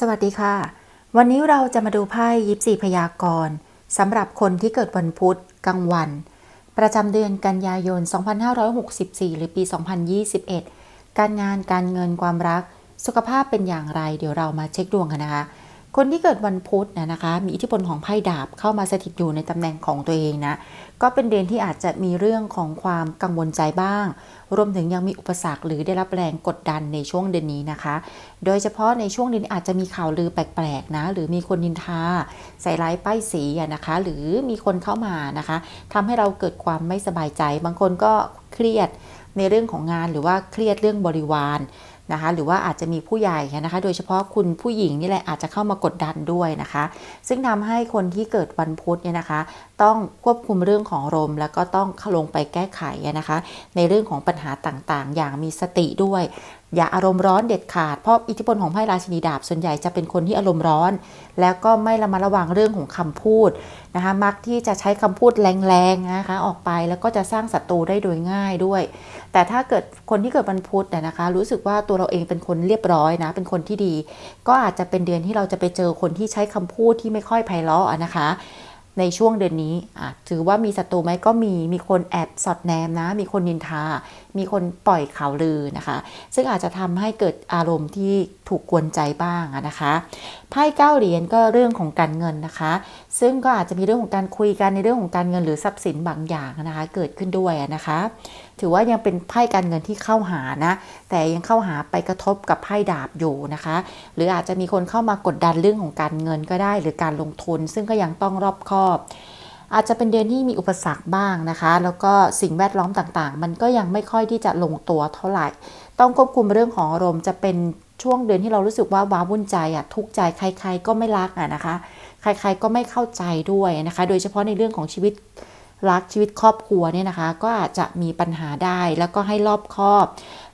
สวัสดีค่ะ วันนี้เราจะมาดูไพ่ยิปซีพยากรณ์สำหรับคนที่เกิดวันพุธกลางวัน ประจำเดือนกันยายน 2564 หรือปี 2021 การงานการเงินความรัก สุขภาพเป็นอย่างไร เดี๋ยวเรามาเช็คดวงกันนะคะคนที่เกิดวันพุธนะนะคะมีอิทธิพลของไพ่ดาบเข้ามาสถิตอยู่ในตำแหน่งของตัวเองนะ ก็เป็นเดือนที่อาจจะมีเรื่องของความกังวลใจบ้าง รวมถึงยังมีอุปสรรคหรือได้รับแรง กดดันในช่วงเดือนนี้นะคะ โดยเฉพาะในช่วงเดือนนี้อาจจะมีข่าวลือแปลกๆ นะ หรือมีคนนินทาใส่ร้ายป้ายสีนะคะ หรือมีคนเข้ามานะคะทำให้เราเกิดความไม่สบายใจ บางคนก็เครียดในเรื่องของงานหรือว่าเครียดเรื่องบริวารนะคะหรือว่าอาจจะมีผู้ใหญ่นะคะโดยเฉพาะคุณผู้หญิงนี่แหละอาจจะเข้ามากดดันด้วยนะคะ ซึ่งทำให้คนที่เกิดวันพุธเนี่ยนะคะต้องควบคุมเรื่องของรม แล้วก็ต้องลงไปแก้ไขนะคะ ในเรื่องของปัญหาต่างๆ อย่างมีสติด้วย อย่าอารมณ์ร้อนเด็ดขาดเพราะอิทธิพลของไพ่ราชินีดาบส่วนใหญ่จะเป็นคนที่อารมณ์ร้อน แล้วก็ไม่ระมัดระวังเรื่องของคำพูดนะคะมักที่จะใช้คำพูดแรงๆนะคะออกไปแล้วก็จะสร้างศัตรูได้โดยง่ายด้วยแต่ถ้าเกิดคนที่เกิดวันพุธเนี่ยนะคะ รู้สึกว่าตัวเราเองเป็นคนเรียบร้อยนะ เป็นคนที่ดี ก็อาจจะเป็นเดือนที่เราจะไปเจอคนที่ใช้คำพูดที่ไม่ค่อยไพเราะนะคะ ในช่วงเดือนนี้ถือว่ามีศัตรูไหมก็มีมีคนแอบสอดแนมนะมีคนนินทา มีคนปล่อยข่าวลือนะคะ ซึ่งอาจจะทำให้เกิดอารมณ์ที่ถูกกวนใจบ้างนะคะไพ่เก้าเหรียญก็เรื่องของการเงินนะคะ ซึ่งก็อาจจะมีเรื่องของการคุยกันในเรื่องของการเงินหรือทรัพย์สินบางอย่างนะคะ เกิดขึ้นด้วยนะคะถือว่ายังเป็นไพ่การเงินที่เข้าหานะแต่ยังเข้าหาไปกระทบกับไพ่ดาบอยู่นะคะ หรืออาจจะมีคนเข้ามากดดันเรื่องของการเงินก็ได้ หรือการลงทุน ซึ่งก็ยังต้องรอบคอบ อาจจะเป็นเดือนที่มีอุปสรรคบ้างนะคะ แล้วก็สิ่งแวดล้อมต่างๆ มันก็ยังไม่ค่อยที่จะลงตัวเท่าไหร่ ต้องควบคุมเรื่องของอารมณ์จะเป็นช่วงเดือนที่เรารู้สึกว่าว้าวุ่นใจอ่ะทุกใจใคร ๆ ก็ไม่รักอ่ะนะคะ ใครๆก็ไม่เข้าใจด้วยนะคะ โดยเฉพาะในเรื่องของชีวิตรักชีวิตครอบครัวเนี่ยนะคะก็อาจจะมีปัญหาได้แล้วก็ให้รอบคอบ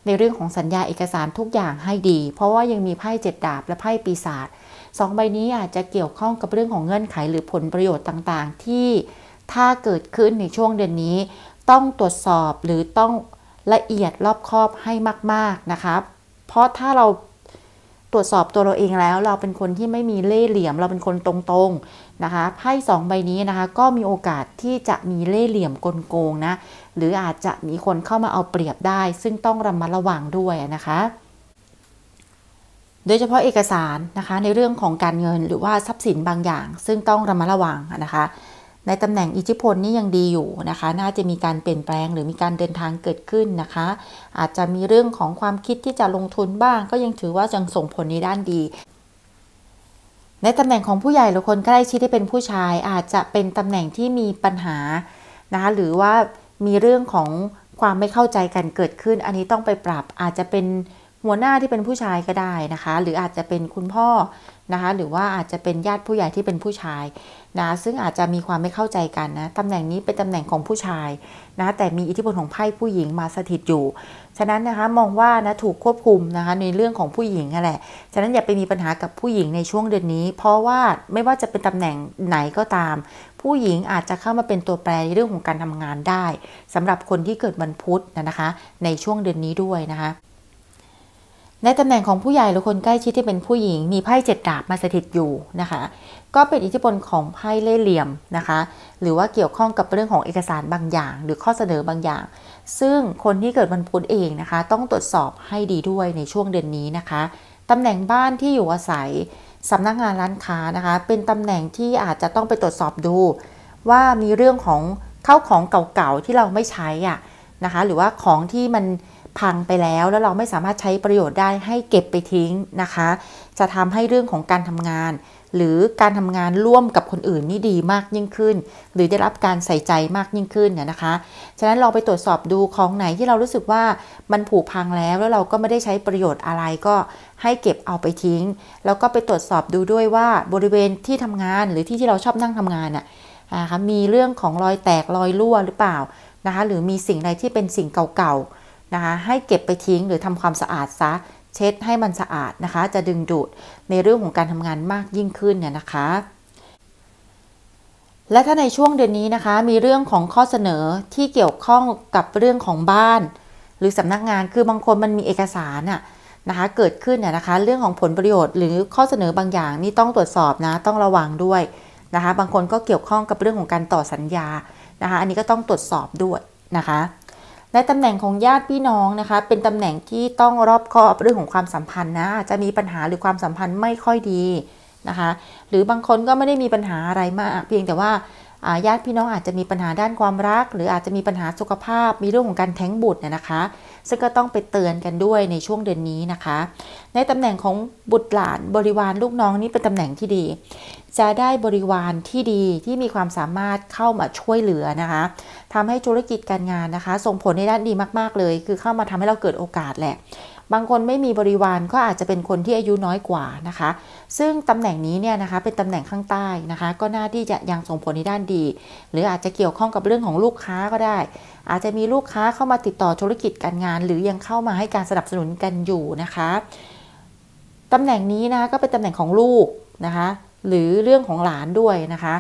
ในเรื่องของสัญญาเอกสารทุกอย่างให้ดี เพราะว่ายังมีไพ่เจ็ดดาบและไพ่ปีศาจสองใบนี้อาจจะเกี่ยวข้องกับเรื่องของเงื่อนไขหรือผลประโยชน์ต่างๆ ที่ถ้าเกิดขึ้นในช่วงเดือนนี้ ต้องตรวจสอบหรือต้องละเอียดรอบคอบให้มาก ๆนะคะเพราะถ้าเราตรวจสอบตัวเราเองแล้ว เราเป็นคนที่ไม่มีเล่ห์เหลี่ยมเราเป็นคนตรงนะคะไพ่สองใบนี้นะคะก็มีโอกาสที่จะมีเล่ห์เหลี่ยมกลโกงนะหรืออาจจะมีคนเข้ามาเอาเปรียบได้ ซึ่งต้องระมัดระวังด้วยนะคะ โดยเฉพาะเอกสารนะคะ ในเรื่องของการเงินหรือว่าทรัพย์สินบางอย่าง ซึ่งต้องระมัดระวังนะคะ ในตำแหน่งอิทธิพลนี่ยังดีอยู่นะคะ น่าจะมีการเปลี่ยนแปลงหรือมีการเดินทางเกิดขึ้นนะคะ อาจจะมีเรื่องของความคิดที่จะลงทุนบ้าง ก็ยังถือว่ายังส่งผลในด้านดีในตำแหน่งของผู้ใหญ่หรือคนใกล้ชิดที่เป็นผู้ชายอาจจะเป็นตำแหน่งที่มีปัญหานะคะหรือว่ามีเรื่องของความไม่เข้าใจกันเกิดขึ้น อันนี้ต้องไปปรับอาจจะเป็นหัวหน้าที่เป็นผู้ชายก็ได้นะคะหรืออาจจะเป็นคุณพ่อนะคะหรือว่าอาจจะเป็นญาติผู้ใหญ่ที่เป็นผู้ชายนะซึ่งอาจจะมีความไม่เข้าใจกันนะตำแหน่งนี้เป็นตำแหน่งของผู้ชายนะแต่มีอิทธิพลของไพ่ผู้หญิงมาสถิตอยู่ฉะนั้นนะคะมองว่านะถูกควบคุมนะคะ ในเรื่องของผู้หญิงแหละ ฉะนั้นอย่าไปมีปัญหากับผู้หญิงในช่วงเดือนนี้ เพราะว่าไม่ว่าจะเป็นตำแหน่งไหนก็ตาม ผู้หญิงอาจจะเข้ามาเป็นตัวแปรในเรื่องของการทำงานได้ สำหรับคนที่เกิดวันพุธนะคะในช่วงเดือนนี้ด้วยนะคะ ในตำแหน่งของผู้ใหญ่หรือคนใกล้ชิดที่เป็นผู้หญิงมีไพ่เจ็ดดาบมาสถิตอยู่นะคะก็เป็นอิทธิพลของไพ่เล่เหลี่ยมนะคะหรือว่าเกี่ยวข้องกับเรื่องของเอกสารบางอย่าง หรือข้อเสนอบางอย่างซึ่งคนที่เกิดวันพุธเองนะคะ ต้องตรวจสอบให้ดีด้วยในช่วงเดือนนี้นะคะตำแหน่งบ้านที่อยู่อาศัยสำนักงานร้านค้านะคะ เป็นตำแหน่งที่อาจจะต้องไปตรวจสอบดู ว่ามีเรื่องของเข้าของเก่าๆที่เราไม่ใช้อ่ะนะคะ หรือว่าของที่มันพังไปแล้วแล้วเราไม่สามารถใช้ประโยชน์ได้ให้เก็บไปทิ้งนะคะ จะทำให้เรื่องของการทำงานหรือการทำงานร่วมกับคนอื่นนี่ดีมากยิ่งขึ้น หรือได้รับการใส่ใจมากยิ่งขึ้นเนี่ยนะคะฉะนั้นลองไปตรวจสอบดูของไหนที่เรารู้สึกว่ามันผุพังแล้วแล้วเราก็ไม่ได้ใช้ประโยชน์อะไรก็ให้เก็บเอาไปทิ้งแล้วก็ไปตรวจสอบดูด้วยว่าบริเวณที่ทำงานหรือที่ที่เราชอบนั่งทำงานอะนะคะมีเรื่องของรอยแตกรอยรั่วหรือเปล่านะคะหรือมีสิ่งใดที่เป็นสิ่งเก่าๆนะคะให้เก็บไปทิ้งหรือทำความสะอาดซะเช็ด ให้มันสะอาดนะคะ จะดึงดูดในเรื่องของการทำงานมากยิ่งขึ้นเนี่ยนะคะ และถ้าในช่วงเดือนนี้นะคะ มีเรื่องของข้อเสนอที่เกี่ยวข้องกับเรื่องของบ้าน หรือสำนักงานคือบางคนมันมีเอกสารอะนะคะ เกิดขึ้นเนี่ยนะคะ เรื่องของผลประโยชน์ หรือข้อเสนอบางอย่างนี่ต้องตรวจสอบนะ ต้องระวังด้วยนะคะ บางคนก็เกี่ยวข้องกับเรื่องของการต่อสัญญานะคะ อันนี้ก็ต้องตรวจสอบด้วยนะคะในตำแหน่งของญาติพี่น้องนะคะ เป็นตำแหน่งที่ต้องรอบคอบเรื่องของความสัมพันธ์นะจะมีปัญหาหรือความสัมพันธ์ไม่ค่อยดีนะคะ หรือบางคนก็ไม่ได้มีปัญหาอะไรมาก เพียงแต่ว่าญาติพี่น้องอาจจะมีปัญหาด้านความรัก หรืออาจจะมีปัญหาสุขภาพ มีเรื่องของการแท้งบุตรนะคะ ซึ่งก็ต้องไปเตือนกันด้วยในช่วงเดือนนี้นะคะ ในตำแหน่งของบุตรหลานบริวารลูกน้องนี่เป็นตำแหน่งที่ดี จะได้บริวารที่ดีที่มีความสามารถเข้ามาช่วยเหลือนะคะทำให้ธุรกิจการงานนะคะ ส่งผลในด้านดีมากๆเลย คือเข้ามาทำให้เราเกิดโอกาสแหละบางคนไม่มีบริวารก็อาจจะเป็นคนที่อายุน้อยกว่านะคะ ซึ่งตำแหน่งนี้เนี่ยนะคะเป็นตำแหน่งข้างใต้นะคะ ก็น่าที่จะยังส่งผลในด้านดี หรืออาจจะเกี่ยวข้องกับเรื่องของลูกค้าก็ได้ อาจจะมีลูกค้าเข้ามาติดต่อธุรกิจการงานหรือยังเข้ามาให้การสนับสนุนกันอยู่นะคะตำแหน่งนี้นะก็เป็นตำแหน่งของลูกนะคะ หรือเรื่องของหลานด้วยนะคะ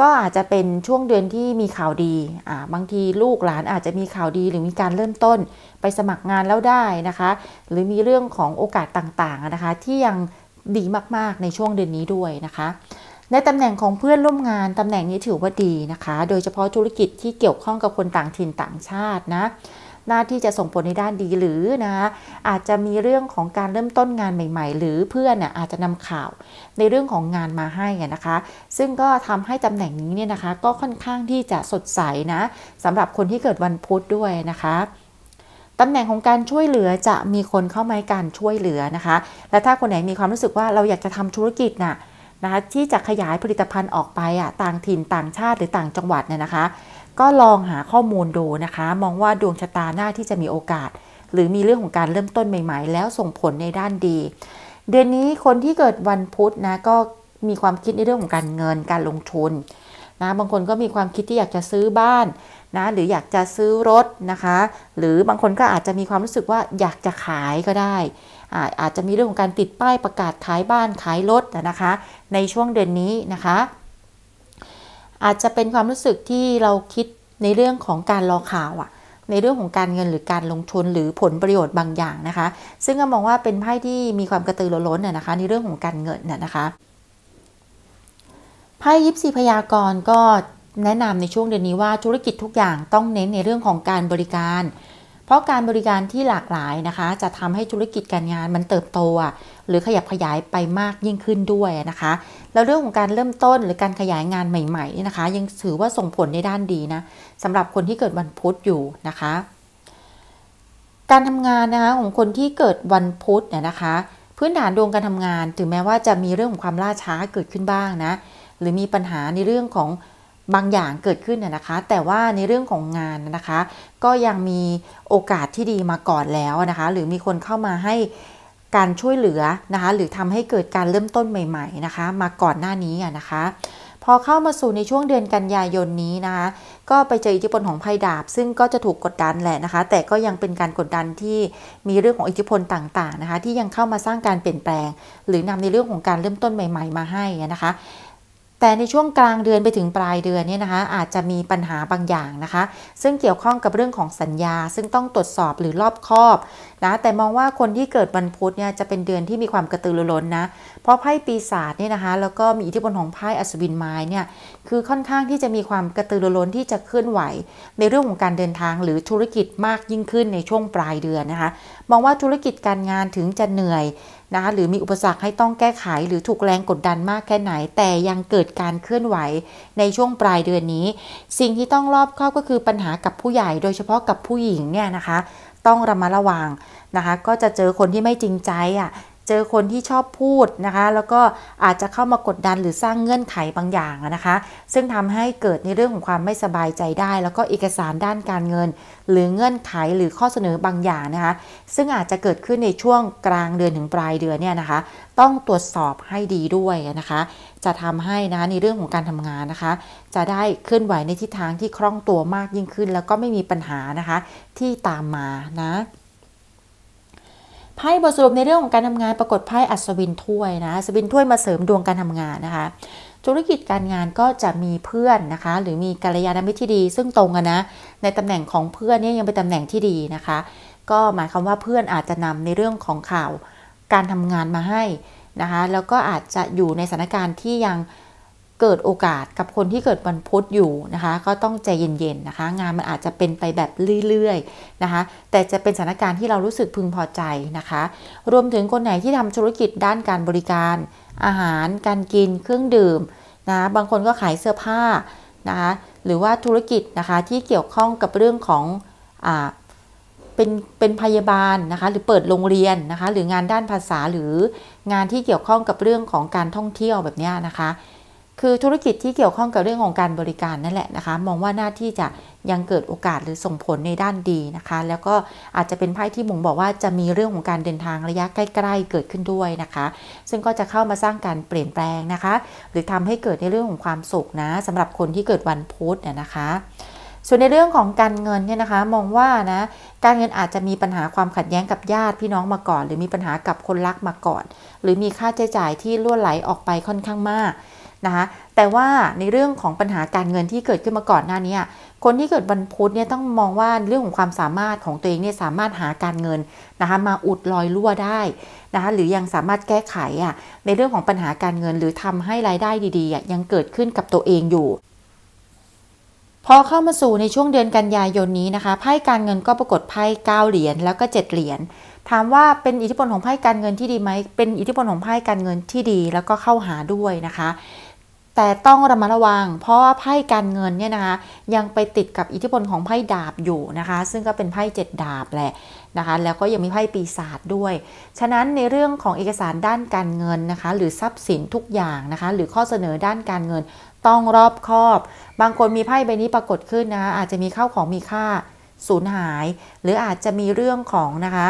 ก็อาจจะเป็นช่วงเดือนที่มีข่าวดี อ่า บางทีลูกหลานอาจจะมีข่าวดีหรือมีการเริ่มต้นไปสมัครงานแล้วได้นะคะ หรือมีเรื่องของโอกาสต่างๆนะคะ ที่ยังดีมากๆในช่วงเดือนนี้ด้วยนะคะ ในตำแหน่งของเพื่อนร่วมงานตำแหน่งนี้ถือว่าดีนะคะ โดยเฉพาะธุรกิจที่เกี่ยวข้องกับคนต่างถิ่นต่างชาตินะหน้าที่จะส่งผลในด้านดีหรือนะ อาจจะมีเรื่องของการเริ่มต้นงานใหม่ๆ หรือเพื่อนเนี่ยอาจจะนำข่าวในเรื่องของงานมาให้นะคะ ซึ่งก็ทำให้ตำแหน่งนี้เนี่ยนะคะ ก็ค่อนข้างที่จะสดใสนะสำหรับคนที่เกิดวันพุธด้วยนะคะตำแหน่งของการช่วยเหลือจะมีคนเข้ามาให้การช่วยเหลือนะคะ และถ้าคนไหนมีความรู้สึกว่าเราอยากจะทำธุรกิจนะ่ะนะคะที่จะขยายผลิตภัณฑ์ออกไปอ่ะ ต่างถิ่นต่างชาติหรือต่างจังหวัดเนี่ยนะคะก็ลองหาข้อมูลดูนะคะ มองว่าดวงชะตาหน้าที่จะมีโอกาส หรือมีเรื่องของการเริ่มต้นใหม่ๆ แล้วส่งผลในด้านดี เดือนนี้คนที่เกิดวันพุธนะก็มีความคิดในเรื่องของการเงินการลงทุนนะ บางคนก็มีความคิดที่อยากจะซื้อบ้านนะ หรืออยากจะซื้อรถนะคะ หรือบางคนก็อาจจะมีความรู้สึกว่าอยากจะขายก็ได้ อาจจะมีเรื่องของการติดป้ายประกาศขายบ้านขายรถนะคะ ในช่วงเดือนนี้นะคะอาจจะเป็นความรู้สึกที่เราคิดในเรื่องของการรอข่าวอะในเรื่องของการเงินหรือการลงทุนหรือผลประโยชน์บางอย่างนะคะ ซึ่งก็มองว่าเป็นไพ่ที่มีความกระตือรือร้นน่นะคะ ในเรื่องของการเงินน่ะคะ ไพ่ยิปซีพยากรก็แนะนำในช่วงเดือนนี้ว่าธุรกิจทุกอย่างต้องเน้นในเรื่องของการบริการ เพราะการบริการที่หลากหลายนะคะ จะทำให้ธุรกิจการงานมันเติบโตอ่ะหรือขยับขยายไปมากยิ่งขึ้นด้วยนะคะแล้วเรื่องของการเริ่มต้นหรือการขยายงานใหม่ ๆนี่นะคะ ยังถือว่าส่งผลในด้านดีนะสำหรับคนที่เกิดวันพุธอยู่นะคะ การทำงานนะคะของคนที่เกิดวันพุธเนี่ยนะคะ พื้นฐานดวงการทำงาน ถึงแม้ว่าจะมีเรื่องของความล่าช้าเกิดขึ้นบ้างนะหรือมีปัญหาในเรื่องของบางอย่างเกิดขึ้นนะคะ แต่ว่าในเรื่องของงานนะคะ ก็ยังมีโอกาสที่ดีมาก่อนแล้วนะคะหรือมีคนเข้ามาให้การช่วยเหลือนะคะหรือทำให้เกิดการเริ่มต้นใหม่ๆนะคะ มาก่อนหน้านี้นะคะ พอเข้ามาสู่ในช่วงเดือนกันยายนนี้นะคะ ก็ไปเจออิทธิพลของไพ่ดาบซึ่งก็จะถูกกดดันแหละนะคะ แต่ก็ยังเป็นการกดดันที่มีเรื่องของอิทธิพลต่างๆนะคะ ที่ยังเข้ามาสร้างการเปลี่ยนแปลง หรือนำในเรื่องของการเริ่มต้นใหม่ๆมาให้นะคะแต่ในช่วงกลางเดือนไปถึงปลายเดือนเนี่ยนะคะอาจจะมีปัญหาบางอย่างนะคะ ซึ่งเกี่ยวข้องกับเรื่องของสัญญาซึ่งต้องตรวจสอบหรือรอบคอบ นะแต่มองว่าคนที่เกิดวันพุธ เนี่ยจะเป็นเดือนที่มีความกระตือรือร้นนะ เพราะไพ่ปีศาจเนี่ยนะคะ แล้วก็มีอิทธิพลของไพ่อัศวินไม้เนี่ยคือค่อนข้างที่จะมีความกระตือรือร้นที่จะเคลื่อนไหว ในเรื่องของการเดินทางหรือธุรกิจมากยิ่งขึ้นในช่วงปลายเดือนนะคะมองว่าธุรกิจการงานถึงจะเหนื่อยนะคะหรือมีอุปสรรคให้ต้องแก้ไข หรือถูกแรงกดดันมากแค่ไหน แต่ยังเกิดการเคลื่อนไหวในช่วงปลายเดือนนี้ สิ่งที่ต้องรอบครอบก็คือปัญหากับผู้ใหญ่โดยเฉพาะกับผู้หญิงเนี่ยนะคะ ต้องระมัดระวังนะคะก็จะเจอคนที่ไม่จริงใจอ่ะเจอคนที่ชอบพูดนะคะ แล้วก็อาจจะเข้ามากดดันหรือสร้างเงื่อนไขบางอย่างนะคะ ซึ่งทำให้เกิดในเรื่องของความไม่สบายใจได้ แล้วก็เอกสารด้านการเงินหรือเงื่อนไขหรือข้อเสนอบางอย่างนะคะ ซึ่งอาจจะเกิดขึ้นในช่วงกลางเดือนถึงปลายเดือนเนี่ยนะคะ ต้องตรวจสอบให้ดีด้วยนะคะ จะทำให้นะในเรื่องของการทำงานนะคะ จะได้เคลื่อนไหวในทิศทางที่คล่องตัวมากยิ่งขึ้น แล้วก็ไม่มีปัญหานะคะที่ตามมานะไพ่บทสรุปในเรื่องของการทำงานปรากฏไพ่อัศวินถ้วยนะอัศวินถ้วยมาเสริมดวงการทำงานนะคะ ธุรกิจการงานก็จะมีเพื่อนนะคะ หรือมีกัลยาณมิตรที่ดี ซึ่งตรงกันนะในตำแหน่งของเพื่อนนี่ยังเป็นตำแหน่งที่ดีนะคะ ก็หมายความว่าเพื่อนอาจจะนำในเรื่องของข่าวการทำงานมาให้นะคะแล้วก็อาจจะอยู่ในสถานการณ์ที่ยังเกิดโอกาสกับคนที่เกิดวันพุธอยู่นะคะ ก็ต้องใจเย็นๆนะคะ งานมันอาจจะเป็นไปแบบเรื่อย ๆ นะคะ แต่จะเป็นสถานการณ์ที่เรารู้สึกพึงพอใจนะคะ รวมถึงคนไหนที่ทำธุรกิจด้านการบริการอาหาร การกิน เครื่องดื่มนะบางคนก็ขายเสื้อผ้านะคะหรือว่าธุรกิจนะคะที่เกี่ยวข้องกับเรื่องของอ่าเป็นเป็นพยาบาลนะคะ หรือเปิดโรงเรียนนะคะ หรืองานด้านภาษาหรืองานที่เกี่ยวข้องกับเรื่องของการท่องเที่ยวแบบนี้นะคะคือธุรกิจที่เกี่ยวข้องกับเรื่องของการบริการนั่นแหละนะคะ มองว่าหน้าที่จะยังเกิดโอกาสหรือส่งผลในด้านดีนะคะ แล้วก็อาจจะเป็นไพ่ที่มุงบอกว่าจะมีเรื่องของการเดินทางระยะใกล้ ๆ เกิดขึ้นด้วยนะคะ ซึ่งก็จะเข้ามาสร้างการเปลี่ยนแปลงนะคะ หรือทำให้เกิดในเรื่องของความสุขนะสำหรับคนที่เกิดวันพุธเนี่ยนะคะ ส่วนในเรื่องของการเงินเนี่ยนะคะ มองว่านะการเงินอาจจะมีปัญหาความขัดแย้งกับญาติพี่น้องมาก่อน หรือมีปัญหากับคนรักมาก่อน หรือมีค่าใช้จ่ายที่ล่วนไหลออกไปค่อนข้างมากนะคะแต่ว่าในเรื่องของปัญหาการเงินที่เกิดขึ้นมาก่อนหน้านี้คนที่เกิดวันพุธเนี่ยต้องมองว่าเรื่องของความสามารถของตัวเองเนี่ยสามารถหาการเงินนะคะมาอุดรอยรั่วได้นะคะหรือยังสามารถแก้ไขอ่ะในเรื่องของปัญหาการเงินหรือทำให้รายได้ดีๆยังเกิดขึ้นกับตัวเองอยู่ พอเข้ามาสู่ในช่วงเดือนกันยายนนี้นะคะไพ่การเงินก็ปรากฏไพ่เก้าเหรียญแล้วก็เจ็ดเหรียญถามว่าเป็นอิทธิพลของไพ่การเงินที่ดีไหมเป็นอิทธิพลของไพ่การเงินที่ดีแล้วก็เข้าหาด้วยนะคะแต่ต้องระมัดระวังเพราะว่าไพ่การเงินเนี่ยนะคะยังไปติดกับอิทธิพลของไพ่ดาบอยู่นะคะ ซึ่งก็เป็นไพ่เจ็ดดาบแหละนะคะ แล้วก็ยังมีไพ่ปีศาจด้วย ฉะนั้นในเรื่องของเอกสารด้านการเงินนะคะ หรือทรัพย์สินทุกอย่างนะคะ หรือข้อเสนอด้านการเงินต้องรอบคอบ บางคนมีไพ่ใบนี้ปรากฏขึ้นนะคะอาจจะมีข้าวของมีค่าสูญหาย หรืออาจจะมีเรื่องของนะคะ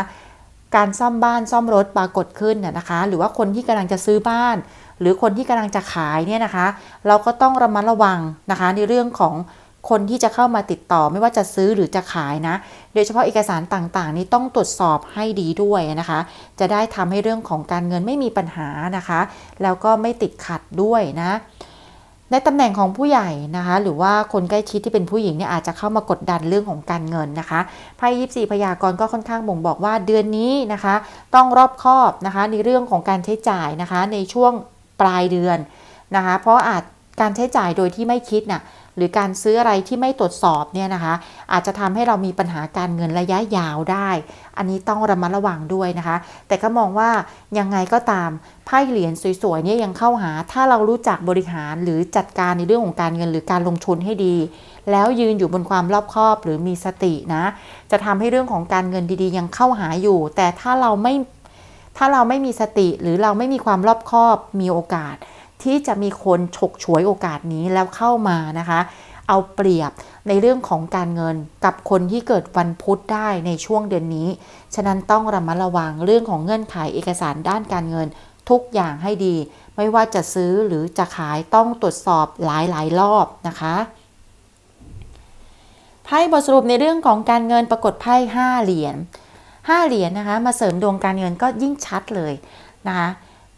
การซ่อมบ้านซ่อมรถปรากฏขึ้นนะคะ หรือว่าคนที่กำลังจะซื้อบ้านหรือคนที่กำลังจะขายเนี่ยนะคะ เราก็ต้องระมัดระวังนะคะ ในเรื่องของคนที่จะเข้ามาติดต่อไม่ว่าจะซื้อหรือจะขายนะโดยเฉพาะเอกสารต่างๆ นี้ต้องตรวจสอบให้ดีด้วยนะคะ จะได้ทำให้เรื่องของการเงินไม่มีปัญหานะคะ แล้วก็ไม่ติดขัดด้วยนะในตำแหน่งของผู้ใหญ่นะคะ หรือว่าคนใกล้ชิดที่เป็นผู้หญิงเนี่ยอาจจะเข้ามากดดันเรื่องของการเงินนะคะไพ่ยีพยากรณ์ก็ค่อนข้างบ่งบอกว่า เดือนนี้นะคะ ต้องรอบคอบนะคะในเรื่องของการใช้จ่ายนะคะในช่วงปลายเดือน นะคะ เพราะอาจการใช้จ่ายโดยที่ไม่คิดนะ่ะ หรือการซื้ออะไรที่ไม่ตรวจสอบเนี่ยนะคะ อาจจะทำให้เรามีปัญหาการเงินระยะยาวได้ อันนี้ต้องระมัดระวังด้วยนะคะ แต่ก็มองว่ายังไงก็ตาม ไพ่เหรียญสวย ๆ เนี่ยยังเข้าหา ถ้าเรารู้จักบริหารหรือจัดการในเรื่องของการเงิน หรือการลงทุนให้ดี แล้วยืนอยู่บนความรอบคอบหรือมีสตินะ จะทำให้เรื่องของการเงินดีๆยังเข้าหาอยู่ แต่ถ้าเราไม่ถ้าเราไม่มีสติหรือเราไม่มีความรอบคอบมีโอกาส ที่จะมีคนฉกฉวยโอกาสนี้แล้วเข้ามานะคะ เอาเปรียบในเรื่องของการเงินกับคนที่เกิดวันพุธได้ในช่วงเดือนนี้ ฉะนั้นต้องระมัดระวังเรื่องของเงื่อนไขเอกสารด้านการเงินทุกอย่างให้ดี ไม่ว่าจะซื้อหรือจะขายต้องตรวจสอบหลายๆรอบนะคะไพ่บทสรุปในเรื่องของการเงินปรากฏไพ่5เหรียญ5เหรียญนนะคะมาเสริมดวงการเงินก็ยิ่งชัดเลยนะคะ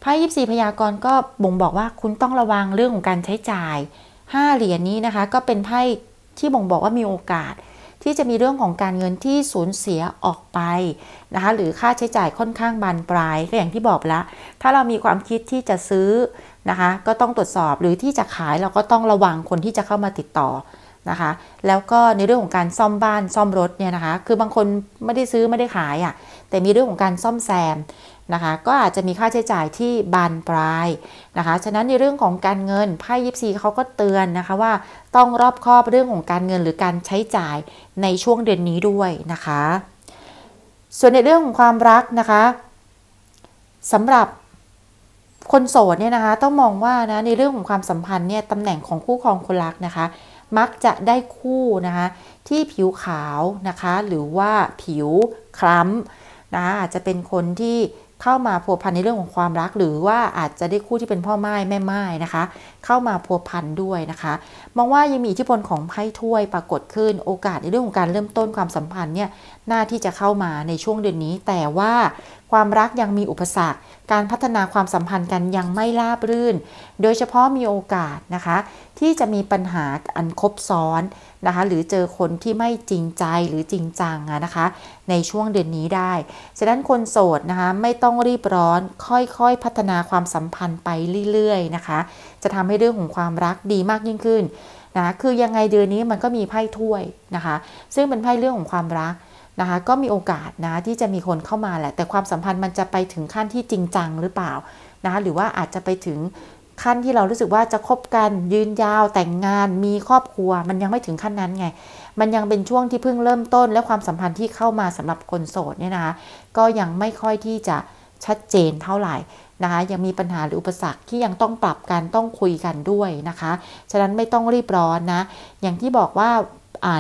ไพ่ยิปสีพยากรณ์ก็บ่งบอกว่าคุณต้องระวังเรื่องของการใช้จ่าย5เหรียญนนี้นะคะก็เป็นไพ่ที่บ่งบอกว่ามีโอกาสที่จะมีเรื่องของการเงินที่สูญเสียออกไปนะคะหรือค่าใช้จ่ายค่อนข้างบานปลายก็อย่างที่บอกแล้ว ถ้าเรามีความคิดที่จะซื้อนะคะ ก็ต้องตรวจสอบหรือที่จะขายเราก็ต้องระวังคนที่จะเข้ามาติดต่อนะคะแล้วก็ในเรื่องของการซ่อมบ้านซ่อมรถเนี่ยนะคะคือบางคนไม่ได้ซื้อไม่ได้ขายอะ่ะแต่มีเรื่องของการซ่อมแซมนะคะ ก็อาจจะมีค่าใช้จ่ายที่บานปลายนะคะ ฉะนั้นในเรื่องของการเงินไพ่ยิปซีเขาก็เตือนนะคะว่าต้องรอบคอบเรื่องของการเงินหรือการใช้จ่ายในช่วงเดือนนี้ด้วยนะคะ ส่วนในเรื่องของความรักนะคะสำหรับคนโสดเนี่ยนะคะต้องมองว่านะในเรื่องของความสัมพันธ์เนี่ยตำแหน่งของคู่ครองคนรักนะคะมักจะได้คู่นะคะ ที่ผิวขาวนะคะ หรือว่าผิวคล้ำนะอาจจะเป็นคนที่เข้ามาผัวพันในเรื่องของความรัก หรือว่าอาจจะได้คู่ที่เป็นพ่อไม้แม่ไม้นะคะเข้ามาพัวพันด้วยนะคะ มองว่ายังมีอิทธิพลของไพ่ถ้วยปรากฏขึ้น โอกาส ในเรื่องของการเริ่มต้นความสัมพันธ์เนี่ย น่าที่จะเข้ามาในช่วงเดือนนี้ แต่ว่าความรักยังมีอุปสรรค การพัฒนาความสัมพันธ์กันยังไม่ราบรื่น โดยเฉพาะมีโอกาสนะคะ ที่จะมีปัญหาอันคบซ้อนนะคะ หรือเจอคนที่ไม่จริงใจหรือจริงจังนะคะ ในช่วงเดือนนี้ได้ ฉะนั้นคนโสดนะคะ ไม่ต้องรีบร้อน ค่อยๆ พัฒนาความสัมพันธ์ไปเรื่อยๆ นะคะจะทำให้เรื่องของความรักดีมากยิ่งขึ้นนะคือยังไงเดือนนี้มันก็มีไพ่ถ้วยนะคะ ซึ่งเป็นไพ่เรื่องของความรักนะคะก็มีโอกาสนะที่จะมีคนเข้ามาแหละ แต่ความสัมพันธ์มันจะไปถึงขั้นที่จริงจังหรือเปล่านะะหรือว่าอาจจะไปถึงขั้นที่เรารู้สึกว่าจะคบกันยืนยาวแต่งงานมีครอบครัว มันยังไม่ถึงขั้นนั้นไงมันยังเป็นช่วงที่เพิ่งเริ่มต้น และความสัมพันธ์ที่เข้ามาสำหรับคนโสดเนี่ยนะะก็ยังไม่ค่อยที่จะชัดเจนเท่าไหร่นะคะ ยังมีปัญหาหรืออุปสรรคที่ยังต้องปรับกันต้องคุยกันด้วยนะคะ ฉะนั้นไม่ต้องรีบร้อนนะอย่างที่บอกว่า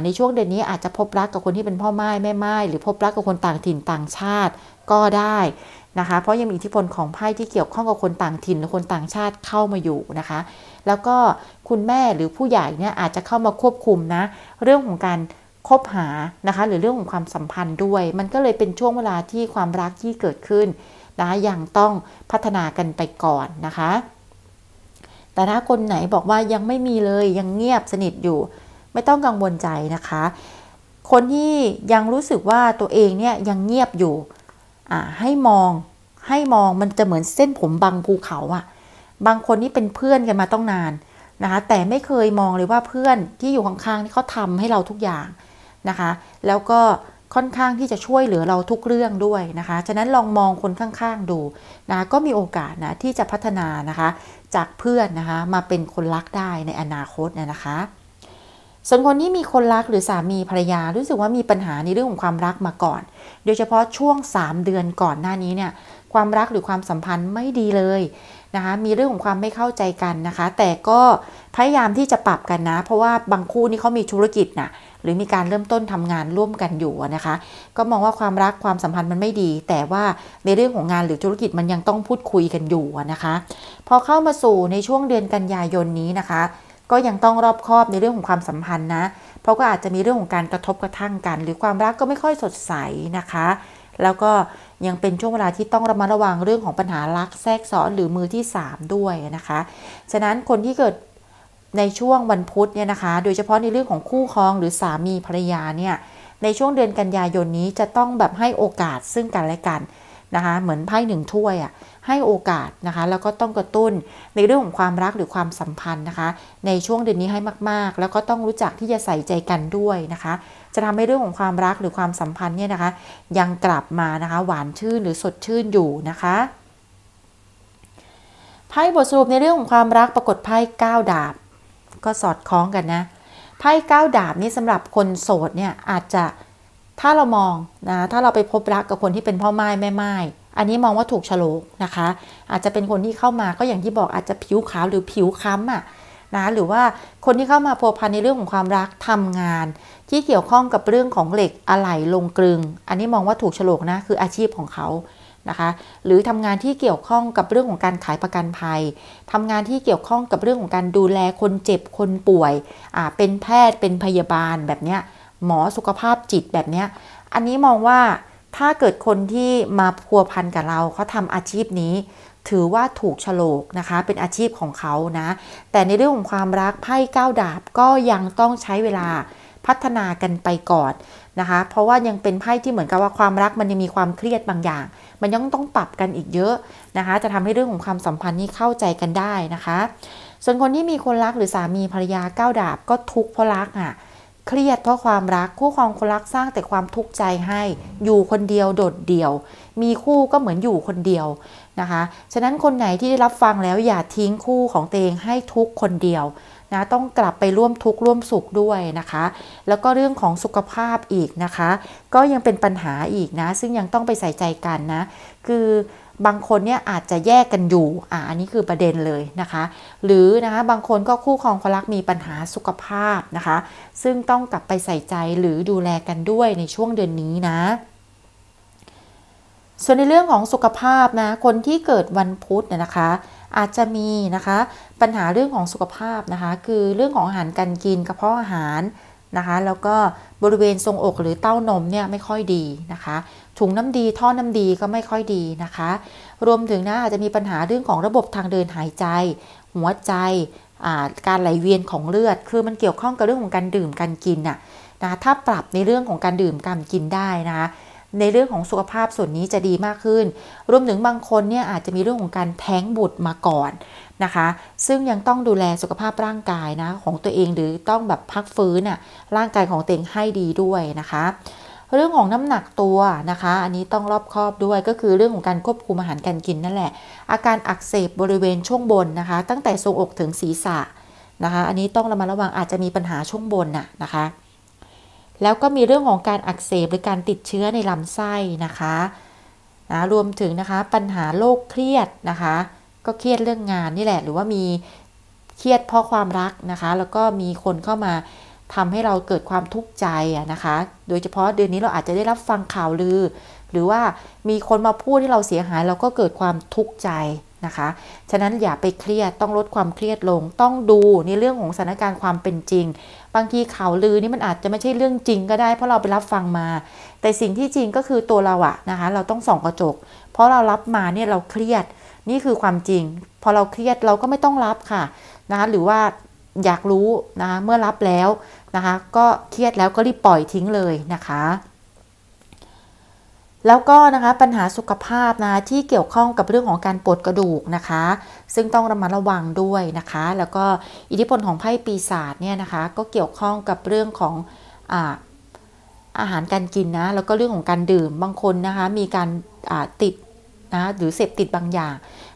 ในช่วงเดือนนี้อาจจะพบรักกับคนที่เป็นพ่อไม้แม่ไม้หรือพบรักกับคนต่างถิ่นต่างชาติก็ได้นะคะ เพราะยังมีอิทธิพลของไพ่ที่เกี่ยวข้องกับคนต่างถิ่นหรือคนต่างชาติเข้ามาอยู่นะคะ แล้วก็คุณแม่หรือผู้ใหญ่เนี่ยอาจจะเข้ามาควบคุมนะเรื่องของการคบหานะคะหรือเรื่องของความสัมพันธ์ด้วย มันก็เลยเป็นช่วงเวลาที่ความรักที่เกิดขึ้นนะยังต้องพัฒนากันไปก่อนนะคะ แต่ถ้าคนไหนบอกว่ายังไม่มีเลยยังเงียบสนิทอยู่ ไม่ต้องกังวลใจนะคะ คนที่ยังรู้สึกว่าตัวเองเนี่ยยังเงียบอยู่ให้มอง ให้มองมันจะเหมือนเส้นผมบางภูเขาอะบางคนนี่เป็นเพื่อนกันมาต้องนานนะคะแต่ไม่เคยมองเลยว่าเพื่อนที่อยู่ข้างๆที่เขาทำให้เราทุกอย่างนะคะ แล้วก็เค่อนข้างที่จะช่วยเหลือเราทุกเรื่องด้วยนะคะ ฉะนั้นลองมองคนข้าง ๆ ดูนะ ก็มีโอกาสนะที่จะพัฒนานะคะจากเพื่อนนะคะมาเป็นคนรักได้ในอนาคตนะคะ ส่วนคนที่มีคนรักหรือสามีภรรยารู้สึกว่ามีปัญหาในเรื่องของความรักมาก่อน โดยเฉพาะช่วง 3 เดือนก่อนหน้านี้เนี่ยความรักหรือความสัมพันธ์ไม่ดีเลยนะคะ มีเรื่องของความไม่เข้าใจกันนะคะ แต่ก็พยายามที่จะปรับกันนะ เพราะว่าบางคู่นี่เขามีธุรกิจนะหรือมีการเริ่มต้นทำงานร่วมกันอยู่นะคะ ก็มองว่าความรักความสัมพันธ์มันไม่ดีแต่ว่าในเรื่องของงานหรือธุรกิจมันยังต้องพูดคุยกันอยู่นะคะ พอเข้ามาสู่ในช่วงเดือนกันยายนนี้นะคะ ก็ยังต้องรอบคอบในเรื่องของความสัมพันธ์นะเพราะก็อาจจะมีเรื่องของการกระทบกระทั่งกัน หรือความรักก็ไม่ค่อยสดใสนะคะ แล้วก็ยังเป็นช่วงเวลาที่ต้องระมัดระวังเรื่องของปัญหารักแทรกซ้อนหรือมือที่ 3 ด้วยนะคะฉะนั้นคนที่เกิดในช่วงวันพุธเนี่ยนะคะ โดยเฉพาะในเรื่องของคู่ครองหรือสามีภรรยาเนี่ย ในช่วงเดือนกันยายนนี้จะต้องแบบให้โอกาสซึ่งกันและกันนะคะ เหมือนไพ่หนึ่งถ้วยอะ่ะ ให้โอกาสนะคะ แล้วก็ต้องกระตุ้นในเรื่องของความรักหรือความสัมพันธ์นะคะ ในช่วงเดือนนี้ให้มากๆ แล้วก็ต้องรู้จักที่จะใส่ใจกันด้วยนะคะ จะทำให้เรื่องของความรักหรือความสัมพันธ์เนี่ยนะคะ ยังกลับมานะคะ หวานชื่นหรือสดชื่นอยู่นะคะ ไพ่บทสรุปในเรื่องของความรักปรากฏไพ่9ดาบก็สอดคล้องกันนะไพ่เก้าดาบนี่สำหรับคนโสดเนี่ยอาจจะถ้าเรามองนะถ้าเราไปพบรักกับคนที่เป็นพ่อไม้แม่ไม้อันนี้มองว่าถูกฉลกนะคะ อาจจะเป็นคนที่เข้ามาก็อย่างที่บอกอาจจะผิวขาวหรือผิวค้ำอ่ะนะ หรือว่าคนที่เข้ามาพัวพันในเรื่องของความรักทำงาน ที่เกี่ยวข้องกับเรื่องของเหล็กอะไหล่ลงกลึง อันนี้มองว่าถูกฉลกนะ คืออาชีพของเขานะคะหรือทำงานที่เกี่ยวข้องกับเรื่องของการขายประกันภัย ทำงานที่เกี่ยวข้องกับเรื่องของการดูแลคนเจ็บคนป่วยอ่าเป็นแพทย์เป็นพยาบาลแบบเนี้ย หมอสุขภาพจิตแบบเนี้ย อันนี้มองว่าถ้าเกิดคนที่มาพัวพันกับเราเขาทำอาชีพนี้ ถือว่าถูกฉลกนะคะ เป็นอาชีพของเขานะ แต่ในเรื่องของความรัก ไพ่ก้าวดาบก็ยังต้องใช้เวลาพัฒนากันไปก่อนนะคะ เพราะว่ายังเป็นไพ่ที่เหมือนกับว่าความรักมันยังมีความเครียดบางอย่าง มันยังต้องปรับกันอีกเยอะนะคะ จะทำให้เรื่องของความสัมพันธ์นี้เข้าใจกันได้นะคะ ส่วนคนที่มีคนรักหรือสามีภรรยาก้าวดาบก็ทุกข์เพราะรักอ่ะ เครียดเพราะความรัก คู่ครองคนรักสร้างแต่ความทุกข์ใจให้ อยู่คนเดียวโดดเดี่ยว มีคู่ก็เหมือนอยู่คนเดียวนะคะ ฉะนั้นคนไหนที่ได้รับฟังแล้วอย่าทิ้งคู่ของตัวเองให้ทุกคนเดียวนะต้องกลับไปร่วมทุกข์ร่วมสุขด้วยนะคะ แล้วก็เรื่องของสุขภาพอีกนะคะ ก็ยังเป็นปัญหาอีกนะ ซึ่งยังต้องไปใส่ใจกันนะ คือบางคนเนี่ยอาจจะแยกกันอยู่อ่าอันนี้คือประเด็นเลยนะคะ หรือนะคะบางคนก็คู่ครองคนรักมีปัญหาสุขภาพนะคะ ซึ่งต้องกลับไปใส่ใจหรือดูแลกันด้วยในช่วงเดือนนี้นะ ส่วนในเรื่องของสุขภาพนะ คนที่เกิดวันพุธเนี่ยนะคะอาจจะมีนะคะปัญหาเรื่องของสุขภาพนะคะ คือเรื่องของอาหารการกินกระเพาะอาหารนะคะ แล้วก็บริเวณทรงอกหรือเต้านมเนี่ยไม่ค่อยดีนะคะ ถุงน้ำดีท่อน้ำดีก็ไม่ค่อยดีนะคะ รวมถึงนะอาจจะมีปัญหาเรื่องของระบบทางเดินหายใจหัวใจการไหลเวียนของเลือด คือมันเกี่ยวข้องกับเรื่องของการดื่มการกินน่ะนะถ้าปรับในเรื่องของการดื่มการกินได้นะะในเรื่องของสุขภาพส่วนนี้จะดีมากขึ้น รวมถึงบางคนเนี่ยอาจจะมีเรื่องของการแท้งบุตรมาก่อนนะคะ ซึ่งยังต้องดูแลสุขภาพร่างกายนะของตัวเองหรือต้องแบบพักฟื้นอ่ะ ร่างกายของตัวเองให้ดีด้วยนะคะ เรื่องของน้ำหนักตัวนะคะ อันนี้ต้องรอบคอบด้วยก็คือเรื่องของการควบคุมอาหารการกินนั่นแหละ อาการอักเสบบริเวณช่วงบนนะคะ ตั้งแต่ทรงอกถึงศีรษะนะคะ อันนี้ต้องระมัดระวังอาจจะมีปัญหาช่วงบนน่ะนะคะแล้วก็มีเรื่องของการอักเสบหรือการติดเชื้อในลำไส้นะคะนะรวมถึงนะคะปัญหาโรคเครียดนะคะ ก็เครียดเรื่องงานนี่แหละหรือว่ามีเครียดเพราะความรักนะคะ แล้วก็มีคนเข้ามาทำให้เราเกิดความทุกข์ใจนะคะ โดยเฉพาะเดือนนี้เราอาจจะได้รับฟังข่าวลือ หรือว่ามีคนมาพูดที่เราเสียหายเราก็เกิดความทุกข์ใจนะคะ ฉะนั้นอย่าไปเครียดต้องลดความเครียดลงต้องดูในเรื่องของสถานการณ์ความเป็นจริงบางทีข่าวลือนี่มันอาจจะไม่ใช่เรื่องจริงก็ได้เพราะเราไปรับฟังมาแต่สิ่งที่จริงก็คือตัวเราอะนะคะ เราต้องส่องกระจกเพราะเรารับมาเนี่ยเราเครียดนี่คือความจริงพอเราเครียดเราก็ไม่ต้องรับค่ะนะคะหรือว่าอยากรู้นะะเมื่อรับแล้วนะคะ ก็เครียดแล้วก็รีบปล่อยทิ้งเลยนะคะแล้วก็นะคะปัญหาสุขภาพนะที่เกี่ยวข้องกับเรื่องของการปวดกระดูกนะคะ ซึ่งต้องระมัดระวังด้วยนะคะ แล้วก็อิทธิพลของไพ่ปีศาจเนี่ยนะคะก็เกี่ยวข้องกับเรื่องของอาอาหารการกินนะแล้วก็เรื่องของการดื่มบางคนนะคะ มีการติดนะหรือเสพติดบางอย่าง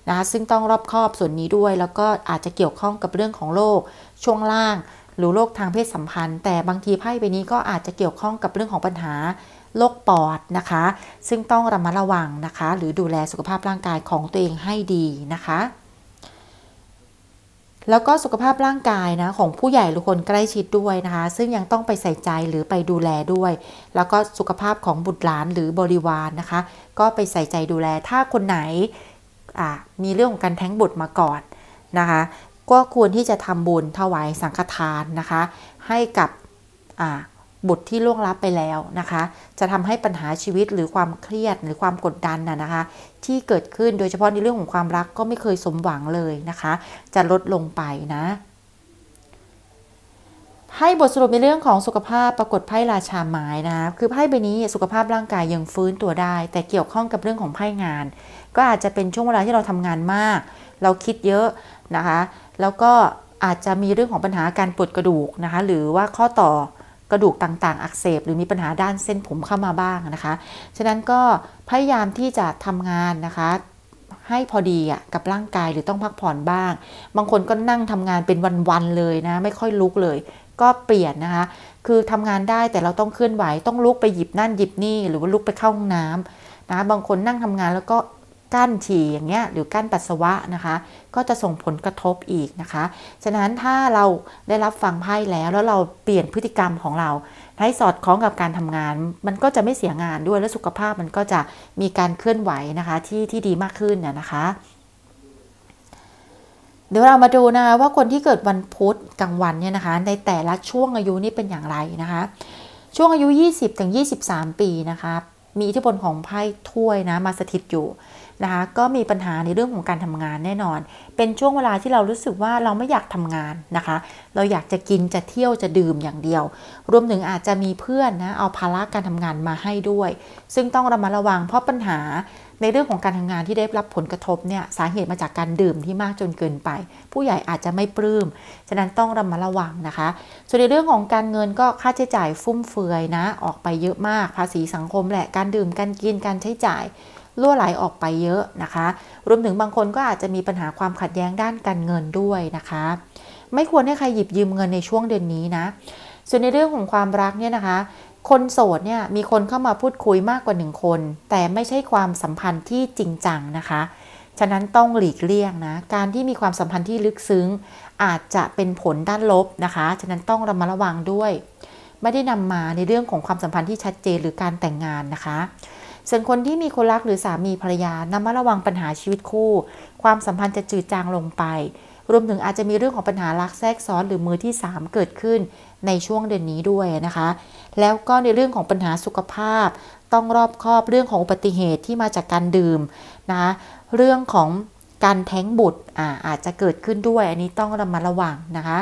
นะซึ่งต้องรอบคอบส่วนนี้ด้วย แล้วก็อาจจะเกี่ยวข้องกับเรื่องของโรคช่วงล่างหรือโรคทางเพศสัมพันธ์ แต่บางทีไพ่ใบนี้ก็อาจจะเกี่ยวข้องกับเรื่องของปัญหาโรคปอดนะคะ ซึ่งต้องระมัดระวังนะคะ หรือดูแลสุขภาพร่างกายของตัวเองให้ดีนะคะ แล้วก็สุขภาพร่างกายนะของผู้ใหญ่หรือคนใกล้ชิดด้วยนะคะ ซึ่งยังต้องไปใส่ใจหรือไปดูแลด้วย แล้วก็สุขภาพของบุตรหลานหรือบริวารนนะคะ ก็ไปใส่ใจดูแลถ้าคนไหนมีเรื่องของการแท้งบุตรมาก่อนนะคะก็ควรที่จะทำบุญถวายสังฆทานนะคะ ให้กับบุตรที่ล่วงลับไปแล้วนะคะ จะทำให้ปัญหาชีวิตหรือความเครียดหรือความกดดันนะนะคะ ที่เกิดขึ้นโดยเฉพาะในเรื่องของความรักก็ไม่เคยสมหวังเลยนะคะ จะลดลงไปนะ ให้บทสรุปในเรื่องของสุขภาพปรากฏไพ่ราชาไม้นะคะ คือไพ่ใบนี้สุขภาพร่างกายยังฟื้นตัวได้ แต่เกี่ยวข้องกับเรื่องของไพ่งาน ก็อาจจะเป็นช่วงเวลาที่เราทำงานมาก เราคิดเยอะนะคะ แล้วก็อาจจะมีเรื่องของปัญหาการปวดกระดูกนะคะหรือว่าข้อต่อกระดูกต่างๆอักเสบ หรือมีปัญหาด้านเส้นผมเข้ามาบ้างนะคะ ฉะนั้นก็พยายามที่จะทำงานนะคะ ให้พอดีกับร่างกายหรือต้องพักผ่อนบ้าง บางคนก็นั่งทำงานเป็นวันๆเลยนะ ไม่ค่อยลุกเลย ก็เปลี่ยนนะคะ คือทำงานได้แต่เราต้องเคลื่อนไหวต้องลุกไปหยิบนั่นหยิบนี่ หรือว่าลุกไปเข้าห้องน้ำนะบางคนนั่งทำงานแล้วก็กั้นฉี่อย่างเงี้ยหรือ กั้นปัสสาวะ นะคะ ก็จะส่งผลกระทบอีกนะคะ ฉะนั้นถ้าเราได้รับฟังไพ่แล้วแล้วเราเปลี่ยนพฤติกรรมของเราให้สอดคล้องกับการทำงาน มันก็จะไม่เสียงานด้วยและสุขภาพมันก็จะมีการเคลื่อนไหวนะคะที่ที่ดีมากขึ้นน่นะคะ เดี๋ยวเรามาดูนะ ว่าคนที่เกิดวันพุธกลางวันเนี่ยนะคะ ในแต่ละช่วงอายุนี่เป็นอย่างไรนะคะ ช่วงอายุ 20-23ปีนะคะมีอิทธิพลของไพ่ถ้วยนะมาสถิตอยู่นะคะก็มีปัญหาในเรื่องของการทำงานแน่นอน เป็นช่วงเวลาที่เรารู้สึกว่าเราไม่อยากทำงานนะคะ เราอยากจะกินจะเที่ยวจะดื่มอย่างเดียว รวมถึงอาจจะมีเพื่อนนะเอาภาระการทำงานมาให้ด้วย ซึ่งต้องระมัดระวัง เพราะปัญหาในเรื่องของการทำงานที่ได้รับผลกระทบเนี่ยสาเหตุมาจากการดื่มที่มากจนเกินไป ผู้ใหญ่อาจจะไม่ปลื้ม ฉะนั้นต้องระมัดระวังนะคะ ส่วนในเรื่องของการเงินก็ค่าใช้จ่ายฟุ่มเฟือยนะ ออกไปเยอะมาก ภาษีสังคมแหละ การดื่ม การกิน การใช้จ่ายรั่วไหลออกไปเยอะนะคะ รวมถึงบางคนก็อาจจะมีปัญหาความขัดแย้งด้านการเงินด้วยนะคะ ไม่ควรให้ใครหยิบยืมเงินในช่วงเดือนนี้นะ ส่วนในเรื่องของความรักเนี่ยนะคะ คนโสดเนี่ยมีคนเข้ามาพูดคุยมากกว่าหนึ่งคน แต่ไม่ใช่ความสัมพันธ์ที่จริงจังนะคะ ฉะนั้นต้องหลีกเลี่ยงนะ การที่มีความสัมพันธ์ที่ลึกซึ้ง อาจจะเป็นผลด้านลบนะคะ ฉะนั้นต้องระมัดระวังด้วย ไม่ได้นำมาในเรื่องของความสัมพันธ์ที่ชัดเจนหรือการแต่งงานนะคะส่วนคนที่มีคนรักหรือสามีภรรยานำมาระวังปัญหาชีวิตคู่ ความสัมพันธ์จะจืดจางลงไป รวมถึงอาจจะมีเรื่องของปัญหารักแทรกซ้อนหรือมือที่ 3 เกิดขึ้นในช่วงเดือนนี้ด้วยนะคะ แล้วก็ในเรื่องของปัญหาสุขภาพ ต้องรอบคอบเรื่องของอุบัติเหตุที่มาจากการดื่มนะเรื่องของการแท้งบุตรอาอาจจะเกิดขึ้นด้วย อันนี้ต้องระมัดระวังนะคะ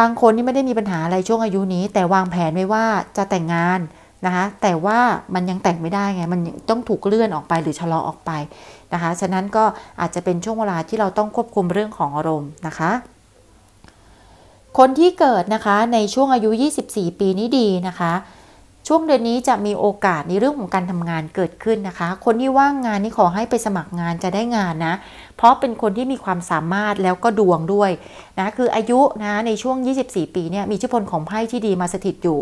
บางคนนี่ไม่ได้มีปัญหาอะไรช่วงอายุนี้ แต่วางแผนไว้ว่าจะแต่งงานนะคะแต่ว่ามันยังแต่งไม่ได้ไง มันต้องถูกเลื่อนออกไปหรือชะลอออกไปนะคะ ฉะนั้นก็อาจจะเป็นช่วงเวลาที่เราต้องควบคุมเรื่องของอารมณ์นะคะ คนที่เกิดนะคะในช่วงอายุ 24 ปีนี้ดีนะคะ ช่วงเดือนนี้จะมีโอกาสในเรื่องของการทำงานเกิดขึ้นนะคะ คนที่ว่างงานนี่ขอให้ไปสมัครงานจะได้งานนะ เพราะเป็นคนที่มีความสามารถแล้วก็ดวงด้วยนะ คืออายุนะในช่วง 24 ปีเนี่ยมีชื่อพลของไพ่ที่ดีมาสถิตอยู่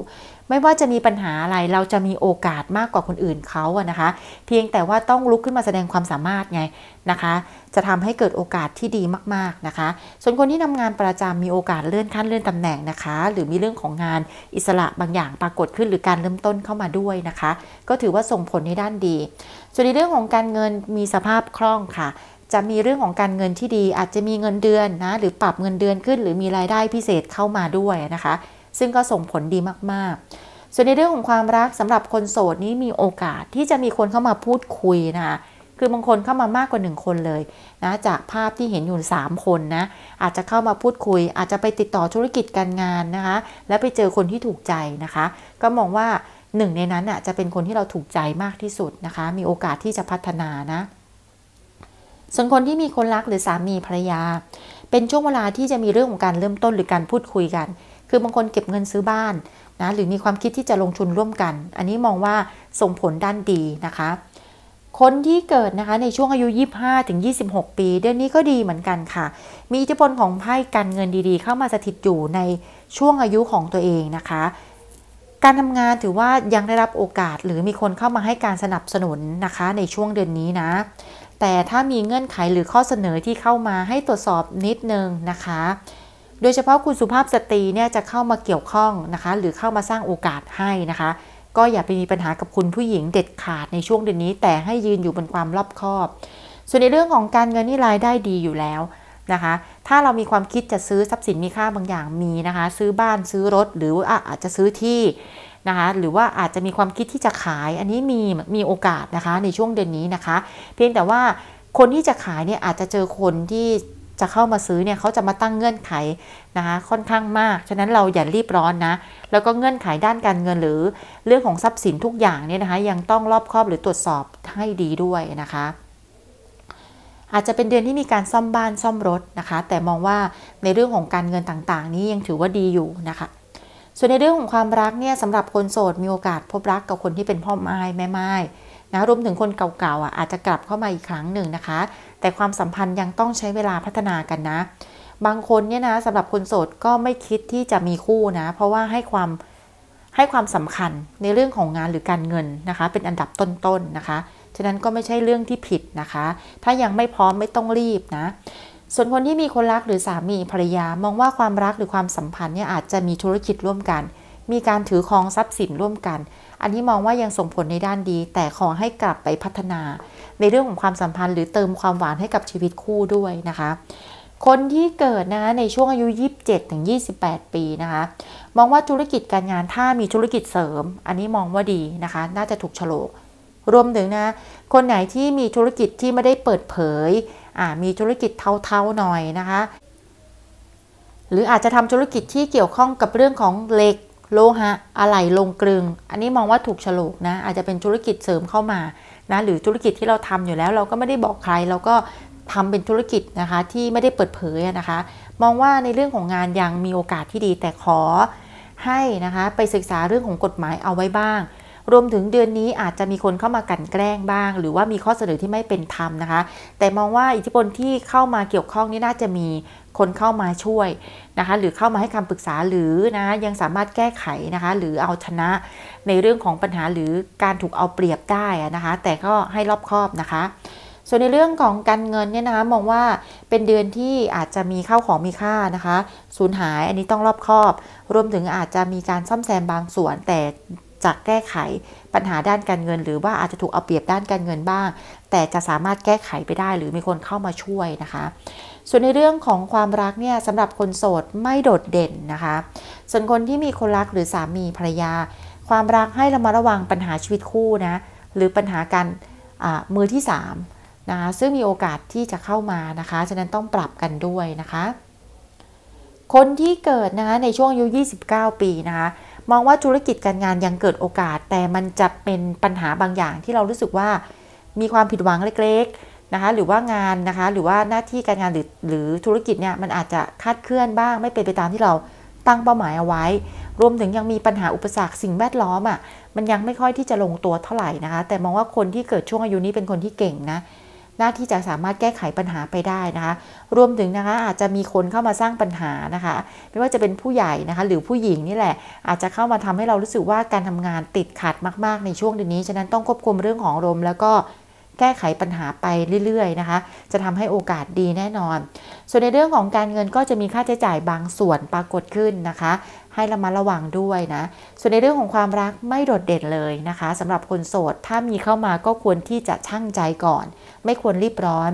ไม่ว่าจะมีปัญหาอะไร เราจะมีโอกาสมากกว่าคนอื่นเขาอะนะคะ เพียงแต่ว่าต้องลุกขึ้นมาแสดงความสามารถไงนะคะ จะทำให้เกิดโอกาสที่ดีมากๆนะคะ ส่วนคนที่ทำงานประจำมีโอกาสเลื่อนขั้นเลื่อนตำแหน่งนะคะ หรือมีเรื่องของงานอิสระบางอย่างปรากฏขึ้นหรือการเริ่มต้นเข้ามาด้วยนะคะ ก็ถือว่าส่งผลในด้านดี ส่วนในเรื่องของการเงินมีสภาพคล่องค่ะ จะมีเรื่องของการเงินที่ดี อาจจะมีเงินเดือนนะหรือปรับเงินเดือนขึ้น หรือมีรายได้พิเศษเข้ามาด้วยนะคะซึ่งก็ส่งผลดีมาก ๆ ส่วนในเรื่องของความรักสำหรับคนโสดนี้มีโอกาสที่จะมีคนเข้ามาพูดคุยนะคะ คือบางคนเข้ามามากกว่า 1 คนเลยนะจากภาพที่เห็นอยู่ 3 คนนะอาจจะเข้ามาพูดคุย อาจจะไปติดต่อธุรกิจการงานนะคะและไปเจอคนที่ถูกใจนะคะ ก็มองว่าหนึ่งในนั้นอ่ะจะเป็นคนที่เราถูกใจมากที่สุดนะคะมีโอกาสที่จะพัฒนานะส่วนคนที่มีคนรักหรือสามีภรรยา เป็นช่วงเวลาที่จะมีเรื่องของการเริ่มต้นหรือการพูดคุยกันคือบางคนเก็บเงินซื้อบ้านนะหรือมีความคิดที่จะลงทุนร่วมกัน อันนี้มองว่าส่งผลด้านดีนะคะคนที่เกิดนะคะในช่วงอายุ 25ถึง26 ปี เดือนนี้ก็ดีเหมือนกันค่ะ มีอิทธิพลของไพ่การเงินดีๆ เข้ามาสถิตอยู่ในช่วงอายุของตัวเองนะคะ การทำงานถือว่ายังได้รับโอกาส หรือมีคนเข้ามาให้การสนับสนุนนะคะในช่วงเดือนนี้นะแต่ถ้ามีเงื่อนไขหรือข้อเสนอที่เข้ามาให้ตรวจสอบนิดนึงนะคะโดยเฉพาะคุณสุภาพสตรีเนี่ยจะเข้ามาเกี่ยวข้องนะคะ หรือเข้ามาสร้างโอกาสให้นะคะ ก็อย่าไปมีปัญหากับคุณผู้หญิงเด็ดขาดในช่วงเดือนนี้ แต่ให้ยืนอยู่บนความรอบคอบ ส่วนในเรื่องของการเงินนี่รายได้ดีอยู่แล้วนะคะ ถ้าเรามีความคิดจะซื้อทรัพย์สินมีค่าบางอย่างมีนะคะ ซื้อบ้านซื้อรถหรืออาจจะซื้อที่นะคะหรือว่าอาจจะมีความคิดที่จะขาย อันนี้มีมีโอกาสนะคะในช่วงเดือนนี้นะคะ เพียงแต่ว่าคนที่จะขายเนี่ยอาจจะเจอคนที่จะเข้ามาซื้อเนี่ยเขาจะมาตั้งเงื่อนไขนะคะ ค่อนข้างมาก ฉะนั้นเราอย่ารีบร้อนนะแล้วก็เงื่อนไขด้านการเงินหรือ เรื่องของทรัพย์สินทุกอย่างเนี่ยนะคะยังต้องรอบคอบหรือตรวจสอบให้ดีด้วยนะคะ อาจจะเป็นเดือนที่มีการซ่อมบ้านซ่อมรถนะคะ แต่มองว่าในเรื่องของการเงินต่างๆนี้ยังถือว่าดีอยู่นะคะ ส่วนในเรื่องของความรักเนี่ยสำหรับคนโสดมีโอกาสพบรักกับคนที่เป็นพ่อไม้แม่ไม้นะรวมถึงคนเก่าๆอ่ะอาจจะกลับเข้ามาอีกครั้งหนึ่งนะคะ แต่ความสัมพันธ์ยังต้องใช้เวลาพัฒนากันนะ บางคนเนี่ยนะสำหรับคนโสดก็ไม่คิดที่จะมีคู่นะ เพราะว่าให้ความให้ความสำคัญในเรื่องของงานหรือการเงินนะคะเป็นอันดับต้นๆนนะคะ ฉะนั้นก็ไม่ใช่เรื่องที่ผิดนะคะ ถ้ายังไม่พร้อมไม่ต้องรีบนะ ส่วนคนที่มีคนรักหรือสามีภรรยามองว่าความรักหรือความสัมพันธ์เนี่ยอาจจะมีธุรกิจร่วมกันมีการถือครองทรัพย์สินร่วมกัน อันนี้มองว่ายังส่งผลในด้านดี แต่ขอให้กลับไปพัฒนา ในเรื่องของความสัมพันธ์หรือเติมความหวานให้กับชีวิตคู่ด้วยนะคะ คนที่เกิดนะในช่วงอายุ 27ถึง28 ปีนะคะ มองว่าธุรกิจการงานถ้ามีธุรกิจเสริม อันนี้มองว่าดีนะคะ น่าจะถูกโฉลก รวมถึงนะ คนไหนที่มีธุรกิจที่ไม่ได้เปิดเผยมีธุรกิจเทาๆหน่อยนะคะ หรืออาจจะทำธุรกิจที่เกี่ยวข้องกับเรื่องของเหล็กโลหะอะไหล่ลงกลึง อันนี้มองว่าถูกฉลกนะอาจจะเป็นธุรกิจเสริมเข้ามานะหรือธุรกิจที่เราทำอยู่แล้ว เราก็ไม่ได้บอกใคร เราก็ทำเป็นธุรกิจนะคะที่ไม่ได้เปิดเผยนะคะมองว่าในเรื่องของงานยังมีโอกาสที่ดีแต่ขอให้นะคะไปศึกษาเรื่องของกฎหมายเอาไว้บ้าง รวมถึงเดือนนี้อาจจะมีคนเข้ามากันแกล้งบ้าง หรือว่ามีข้อเสนอที่ไม่เป็นธรรมนะคะ แต่มองว่าอิทธิพลที่เข้ามาเกี่ยวข้องนี่น่าจะมีคนเข้ามาช่วย นะคะหรือเข้ามาให้คำปรึกษาหรือนะยังสามารถแก้ไขนะคะ หรือเอาชนะ ในเรื่องของปัญหาหรือการถูกเอาเปรียบได้นะคะ แต่ก็ให้รอบคอบนะคะ ส่วนในเรื่องของการเงินเนี่ยนะคะมองว่าเป็นเดือนที่อาจจะมีเข้าของมีค่านะคะสูญหายอันนี้ต้องรอบคอบ รวมถึงอาจจะมีการซ่อมแซมบางส่วน แต่จะแก้ไขปัญหาด้านการเงิน หรือว่าอาจจะถูกเอาเปรียบด้านการเงินบ้าง แต่จะสามารถแก้ไขไปได้ หรือมีคนเข้ามาช่วยนะคะส่วนในเรื่องของความรักเนี่ยสำหรับคนโสดไม่โดดเด่นนะคะส่วนคนที่มีคนรักหรือสามีภรรยา ความรักให้ระมัดระวังปัญหาชีวิตคู่นะ หรือปัญหาการมือที่3นะคะซึ่งมีโอกาสที่จะเข้ามานะคะฉะนั้นต้องปรับกันด้วยนะคะ คนที่เกิดนะคะในช่วงอายุ 29 ปี นะคะ มองว่าธุรกิจการงานยังเกิดโอกาส แต่มันจะเป็นปัญหาบางอย่างที่เรารู้สึกว่ามีความผิดหวังเล็กๆนะคะหรือว่างานนะคะหรือว่าหน้าที่การงานหรือหรือธุรกิจเนี่ยมันอาจจะคาดเคลื่อนบ้าง ไม่เป็นไปตามที่เราตั้งเป้าหมายเอาไว้ รวมถึงยังมีปัญหาอุปสรรค สิ่งแวดล้อมอะ่ะมันยังไม่ค่อยที่จะลงตัวเท่าไหร่นะคะ แต่มองว่าคนที่เกิดช่วงอายุนี้เป็นคนที่เก่งนะหน้าที่จะสามารถแก้ไขปัญหาไปได้นะคะ รวมถึงนะคะอาจจะมีคนเข้ามาสร้างปัญหานะคะ ไม่ว่าจะเป็นผู้ใหญ่นะคะ หรือผู้หญิงนี่แหละ อาจจะเข้ามาทำให้เรารู้สึกว่าการทำงานติดขัดมาก ๆในช่วงเดือนนี้ฉะนั้นต้องควบคุมเรื่องของลมแล้วก็แก้ไขปัญหาไปเรื่อยๆนะคะ จะทำให้โอกาสดีแน่นอน ส่วนในเรื่องของการเงินก็จะมีค่าใช้จ่ายบางส่วนปรากฏขึ้นนะคะ ให้ระมัดระวังด้วยนะ ส่วนในเรื่องของความรักไม่โดดเด่นเลยนะคะ สำหรับคนโสดถ้ามีเข้ามาก็ควรที่จะชั่งใจก่อน ไม่ควรรีบร้อน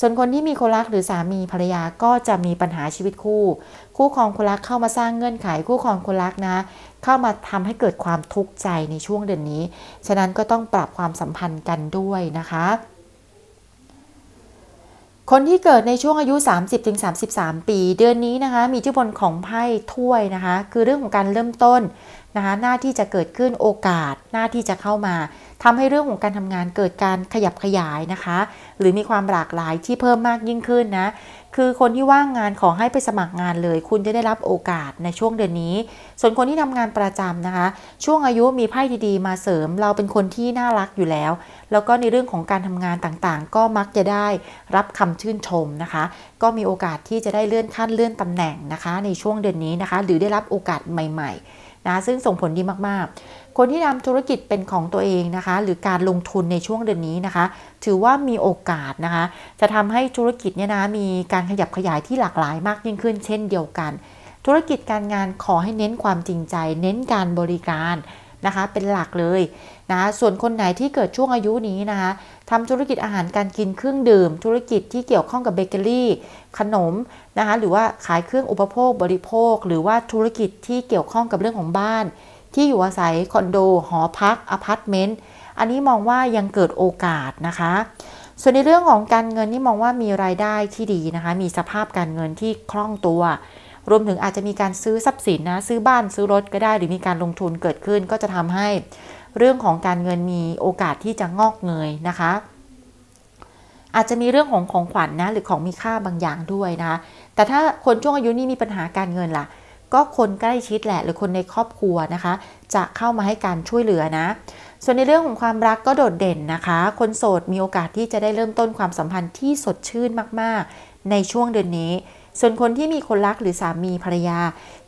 ส่วนคนที่มีคนรักหรือสามีภรรยาก็จะมีปัญหาชีวิตคู่ คู่ครองคนรักเข้ามาสร้างเงื่อนไข คู่ครองคนรักนะเข้ามาทำให้เกิดความทุกข์ใจในช่วงเดือนนี้ ฉะนั้นก็ต้องปรับความสัมพันธ์กันด้วยนะคะ คนที่เกิดในช่วงอายุ 30-33 ปี เดือนนี้นะคะ มีชื่อบนของไพ่ถ้วยนะคะ คือเรื่องของการเริ่มต้นนะคะ หน้าที่จะเกิดขึ้นโอกาส หน้าที่จะเข้ามา ทำให้เรื่องของการทำงานเกิดการขยับขยายนะคะ หรือมีความหลากหลายที่เพิ่มมากยิ่งขึ้นนะคือคนที่ว่างงานขอให้ไปสมัครงานเลยคุณจะได้รับโอกาสในช่วงเดือนนี้ ส่วนคนที่ทำงานประจำนะคะ ช่วงอายุมีไพ่ดีๆมาเสริมเราเป็นคนที่น่ารักอยู่แล้ว แล้วก็ในเรื่องของการทำงานต่างๆ ก็มักจะได้รับคำชื่นชมนะคะ ก็มีโอกาสที่จะได้เลื่อนขั้นเลื่อนตำแหน่งนะคะในช่วงเดือนนี้นะคะ หรือได้รับโอกาสใหม่ๆนะซึ่งส่งผลดีมาก ๆคนที่ทำธุรกิจเป็นของตัวเองนะคะหรือการลงทุนในช่วงเดือนนี้นะคะ ถือว่ามีโอกาสนะคะจะทำให้ธุรกิจเนี่ยนะมีการขยับขยายที่หลากหลายมากยิ่งขึ้น เช่นเดียวกัน ธุรกิจการงานขอให้เน้นความจริงใจ เน้นการบริการนะคะเป็นหลักเลยนะส่วนคนไหนที่เกิดช่วงอายุนี้นะคะทำธุรกิจอาหารการกินเครื่องดื่ม ธุรกิจที่เกี่ยวข้องกับเบเกอรี่ ขนมนะคะหรือว่าขายเครื่องอุปโภคบริโภค หรือว่าธุรกิจที่เกี่ยวข้องกับเรื่องของบ้านที่อยู่อาศัยคอนโดหอพักอพาร์ตเมนต์อันนี้มองว่ายังเกิดโอกาสนะคะ ส่วนในเรื่องของการเงินนี่มองว่ามีรายได้ที่ดีนะคะ มีสภาพการเงินที่คล่องตัว รวมถึงอาจจะมีการซื้อทรัพย์สินนะซื้อบ้านซื้อรถก็ได้หรือมีการลงทุนเกิดขึ้น ก็จะทำให้เรื่องของการเงินมีโอกาสที่จะงอกเงยนะคะ อาจจะมีเรื่องของของขวัญนนะหรือของมีค่าบางอย่างด้วยนะคะแต่ถ้าคนช่วงอายุนี่มีปัญหาการเงินล่ะก็คนใกล้ชิดแหละหรือคนในครอบครัวนะคะ จะเข้ามาให้การช่วยเหลือนะ ส่วนในเรื่องของความรักก็โดดเด่นนะคะ คนโสดมีโอกาสที่จะได้เริ่มต้นความสัมพันธ์ที่สดชื่นมากๆ ในช่วงเดือนนี้ ส่วนคนที่มีคนรักหรือสามีภรรยา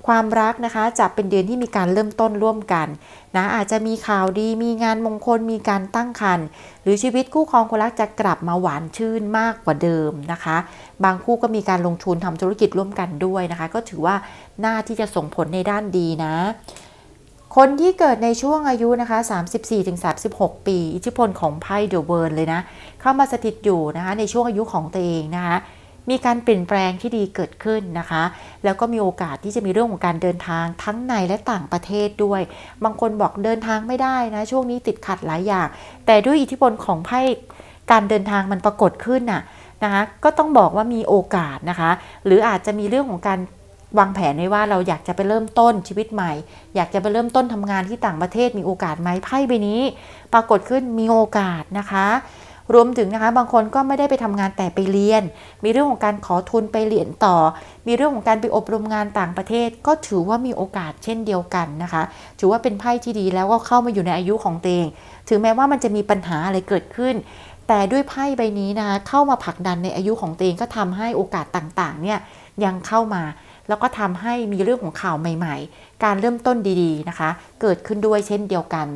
ความรักนะคะจะเป็นเดือนที่มีการเริ่มต้นร่วมกัน นะ อาจจะมีข่าวดี มีงานมงคลมีการตั้งครรภ์หรือชีวิตคู่ครองคนรักจะกลับมาหวานชื่นมากกว่าเดิมนะคะ บางคู่ก็มีการลงทุนทำธุรกิจร่วมกันด้วยนะคะ ก็ถือว่าหน้าที่จะส่งผลในด้านดีนะ คนที่เกิดในช่วงอายุนะคะ 34-36 ปี อิทธิพลของไพ่เดอะเวิร์นเลยนะ เข้ามาสถิตอยู่นะคะ ในช่วงอายุของตัวเองนะคะมีการเปลี่ยนแปลงที่ดีเกิดขึ้นนะคะ แล้วก็มีโอกาสที่จะมีเรื่องของการเดินทางทั้งในและต่างประเทศด้วย บางคนบอกเดินทางไม่ได้นะ ช่วงนี้ติดขัดหลายอย่าง แต่ด้วยอิทธิพลของไพ่การเดินทางมันปรากฏขึ้นน่ะนะคะก็ต้องบอกว่ามีโอกาสนะคะ หรืออาจจะมีเรื่องของการวางแผนไว้ว่าเราอยากจะไปเริ่มต้นชีวิตใหม่ อยากจะไปเริ่มต้นทำงานที่ต่างประเทศ มีโอกาสไหมไพ่ใบนี้ปรากฏขึ้นมีโอกาสนะคะรวมถึงนะคะบางคนก็ไม่ได้ไปทำงานแต่ไปเรียน มีเรื่องของการขอทุนไปเรียนต่อ มีเรื่องของการไปอบรมงานต่างประเทศ ก็ถือว่ามีโอกาสเช่นเดียวกันนะคะ ถือว่าเป็นไพ่ที่ดีแล้วก็เข้ามาอยู่ในอายุของตัวเองถึงแม้ว่ามันจะมีปัญหาอะไรเกิดขึ้น แต่ด้วยไพ่ใบนี้นะคะเข้ามาผลักดันในอายุของตัวเองก็ทำให้โอกาสต่างๆเนี่ยยังเข้ามา แล้วก็ทำให้มีเรื่องของข่าวใหม่ๆ การเริ่มต้นดีๆนะคะเกิดขึ้นด้วยเช่นเดียวกัน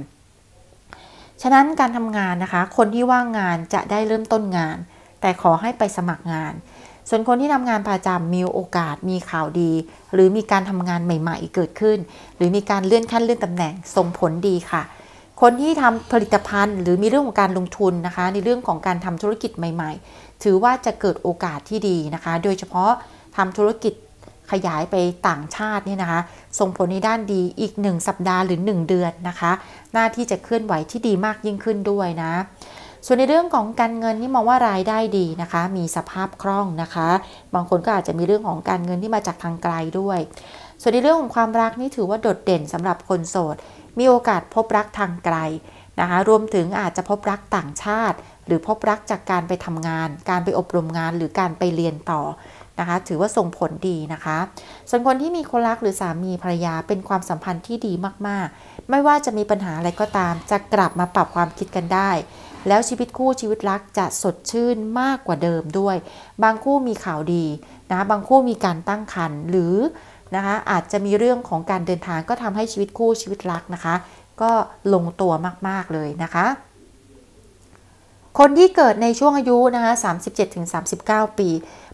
ฉะนั้นการทำงานนะคะคนที่ว่างงานจะได้เริ่มต้นงาน แต่ขอให้ไปสมัครงาน ส่วนคนที่ทำงานประจำมีโอกาสมีข่าวดี หรือมีการทำงานใหม่ ๆ เกิดขึ้น หรือมีการเลื่อนขั้นเลื่อนตำแหน่งส่งผลดีค่ะ คนที่ทำผลิตภัณฑ์ หรือมีเรื่องของการลงทุนนะคะในเรื่องของการทำธุรกิจใหม่ๆ ถือว่าจะเกิดโอกาสที่ดีนะคะ โดยเฉพาะทำธุรกิจขยายไปต่างชาตินี่นะคะ ส่งผลในด้านดีอีก1สัปดาห์หรือ1เดือนนะคะ หน้าที่จะเคลื่อนไหวที่ดีมากยิ่งขึ้นด้วยนะ ส่วนในเรื่องของการเงินนี่มองว่ารายได้ดีนะคะ มีสภาพคล่องนะคะ บางคนก็อาจจะมีเรื่องของการเงินที่มาจากทางไกลด้วย ส่วนในเรื่องของความรักนี่ถือว่าโดดเด่นสำหรับคนโสด มีโอกาสพบรักทางไกลนะคะ รวมถึงอาจจะพบรักต่างชาติ หรือพบรักจากการไปทำงาน การไปอบรมงานหรือการไปเรียนต่อนะคะถือว่าส่งผลดีนะคะส่วนคนที่มีคนรักหรือสามีภรรยาเป็นความสัมพันธ์ที่ดีมากๆ ไม่ว่าจะมีปัญหาอะไรก็ตามจะกลับมาปรับความคิดกันได้ แล้วชีวิตคู่ชีวิตรักจะสดชื่นมากกว่าเดิมด้วย บางคู่มีข่าวดีนะบางคู่มีการตั้งครรภ์หรือนะคะอาจจะมีเรื่องของการเดินทางก็ทำให้ชีวิตคู่ชีวิตรักนะคะก็ลงตัวมากๆเลยนะคะ คนที่เกิดในช่วงอายุนะคะ37-39 ปี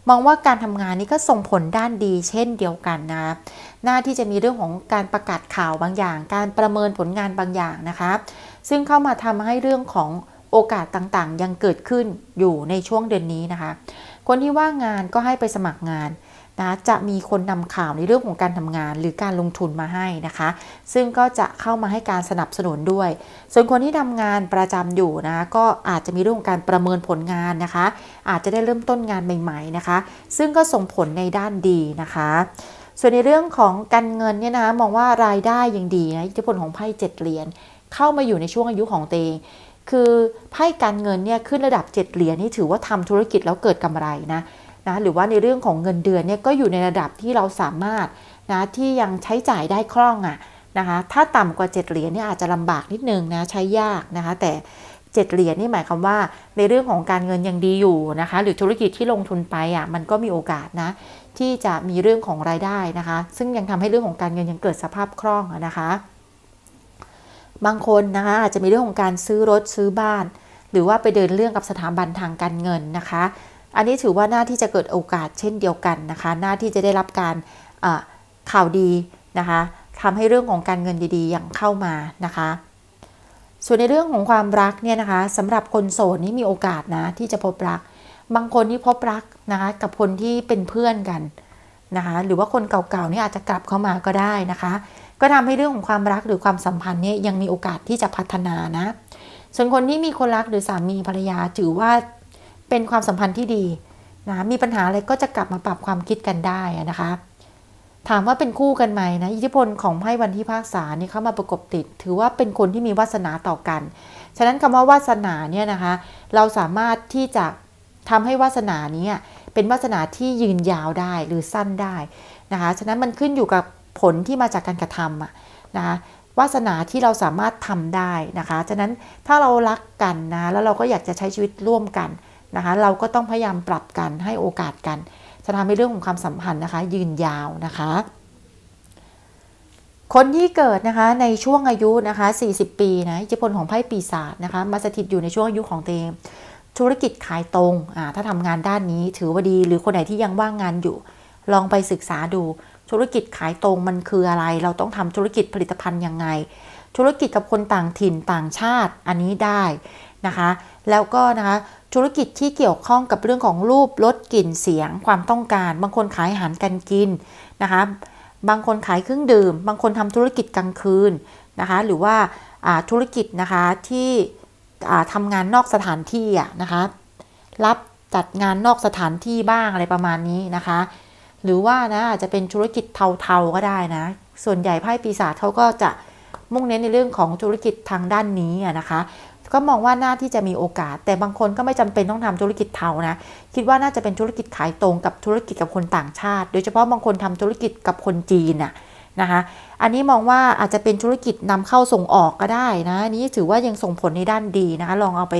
มองว่าการทำงานนี้ก็ส่งผลด้านดีเช่นเดียวกันนะ หน้าที่จะมีเรื่องของการประกาศข่าวบางอย่าง การประเมินผลงานบางอย่างนะคะซึ่งเข้ามาทำให้เรื่องของโอกาสต่างๆ ยังเกิดขึ้นอยู่ในช่วงเดือนนี้นะคะ คนที่ว่างงานก็ให้ไปสมัครงานนะจะมีคนนำข่าวในเรื่องของการทำงานหรือการลงทุนมาให้นะคะ ซึ่งก็จะเข้ามาให้การสนับสนุนด้วย ส่วนคนที่ทำงานประจำอยู่นะก็อาจจะมีเรื่องของการประเมินผลงานนะคะ อาจจะได้เริ่มต้นงานใหม่ๆนะคะ ซึ่งก็ส่งผลในด้านดีนะคะ ส่วนในเรื่องของการเงินเนี่ยนะมองว่ารายได้ยังดีนะอิทธิพลของไพ่เจ็ดเหรียญเข้ามาอยู่ในช่วงอายุของตัวเองคือไพ่การเงินเนี่ยขึ้นระดับเจ็ดเหรียญนี่ถือว่าทำธุรกิจแล้วเกิดกำไรนะนะหรือว่าในเรื่องของเงินเดือนเนี่ยก็อยู่ในระดับที่เราสามารถนะที่ยังใช้จ่ายได้คล่องอะ่ะนะคะ ถ้าต่ำกว่า 7เหรียญเนี่ยอาจจะลำบากนิดนึงนะใช้ยากนะคะ แต่ 7เหรียญนี่หมายความว่า ในเรื่องของการเงินยังดีอยู่นะคะ หรือธุรกิจที่ลงทุนไปอะ่ะมันก็มีโอกาสนะที่จะมีเรื่องของรายได้นะคะ ซึ่งยังทำให้เรื่องของการเงินยังเกิดสภาพคล่องนะคะ บางคนนะคะอาจจะมีเรื่องของการซื้อรถซื้อบ้านหรือว่าไปเดินเรื่องกับสถาบันทางการเงินนะคะอันนี้ถือว่าหน้าที่จะเกิดโอกาสเช่นเดียวกันนะคะ หน้าที่จะได้รับการข่าวดีนะคะทำให้เรื่องของการเงินดีๆ อย่างเข้ามานะคะ ส่วนในเรื่องของความรักเนี่ยนะคะสำหรับคนโสดนี่มีโอกาสนะที่จะพบรัก บางคนนี่พบรักนะคะกับคนที่เป็นเพื่อนกันนะคะหรือว่าคนเก่าๆนี่อาจจะกลับเข้ามาก็ได้นะคะ ก็ทำให้เรื่องของความรักหรือความสัมพันธ์เนี่ยยังมีโอกาสที่จะพัฒนานะส่วนคนที่มีคนรักหรือสามีภรรยาถือว่าเป็นความสัมพันธ์ที่ดีนะ มีปัญหาอะไรก็จะกลับมาปรับความคิดกันได้นะคะ ถามว่าเป็นคู่กันไหมนะอิทธิพลของไพ่วันที่ภาคษานี่เข้ามาประกบติดถือว่าเป็นคนที่มีวาสนาต่อกัน ฉะนั้นคำว่าวาสนาเนี่ยนะคะเราสามารถที่จะทำให้วาสนานี้เป็นวาสนาที่ยืนยาวได้หรือสั้นได้นะคะฉะนั้นมันขึ้นอยู่กับผลที่มาจากการกระทำนะคะวาสนาที่เราสามารถทำได้นะคะ ฉะนั้นถ้าเรารักกันนะแล้วเราก็อยากจะใช้ชีวิตร่วมกันนะคะเราก็ต้องพยายามปรับกันให้โอกาสกันจะทำให้เรื่องของความสัมพันธ์นะคะ ยืนยาวนะคะ คนที่เกิดนะคะในช่วงอายุนะคะ 40 ปีนะอิทธิพลของไพ่ปีศาจนะคะมาสถิตอยู่ในช่วงอายุของเตงธุรกิจขายตรงอ่าถ้าทำงานด้านนี้ถือว่าดีหรือคนไหนที่ยังว่างงานอยู่ ลองไปศึกษาดู ธุรกิจขายตรงมันคืออะไร เราต้องทำธุรกิจผลิตภัณฑ์ยังไง ธุรกิจกับคนต่างถิ่นต่างชาติอันนี้ได้นะคะ แล้วก็นะคะธุรกิจที่เกี่ยวข้องกับเรื่องของรูปรสกลิ่นเสียงความต้องการ บางคนขายอาหารกันกินนะคะ บางคนขายเครื่องดื่ม บางคนทำธุรกิจกลางคืนนะคะ หรือว่าธุรกิจนะคะที่ทำงานนอกสถานที่นะคะ รับจัดงานนอกสถานที่บ้างอะไรประมาณนี้นะคะ หรือว่านะอาจจะเป็นธุรกิจเทาๆก็ได้นะส่วนใหญ่ไพ่ปีศาจเขาก็จะมุ่งเน้นในเรื่องของธุรกิจทางด้านนี้นะคะก็มองว่าน่าที่จะมีโอกาสแต่บางคนก็ไม่จำเป็นต้องทำธุรกิจเทานะ คิดว่าน่าจะเป็นธุรกิจขายตรงกับธุรกิจกับคนต่างชาติ โดยเฉพาะบางคนทำธุรกิจกับคนจีนอะนะคะ อันนี้มองว่าอาจจะเป็นธุรกิจนำเข้าส่งออกก็ได้นะนี้ถือว่ายังส่งผลในด้านดีนะคะลองเอาไป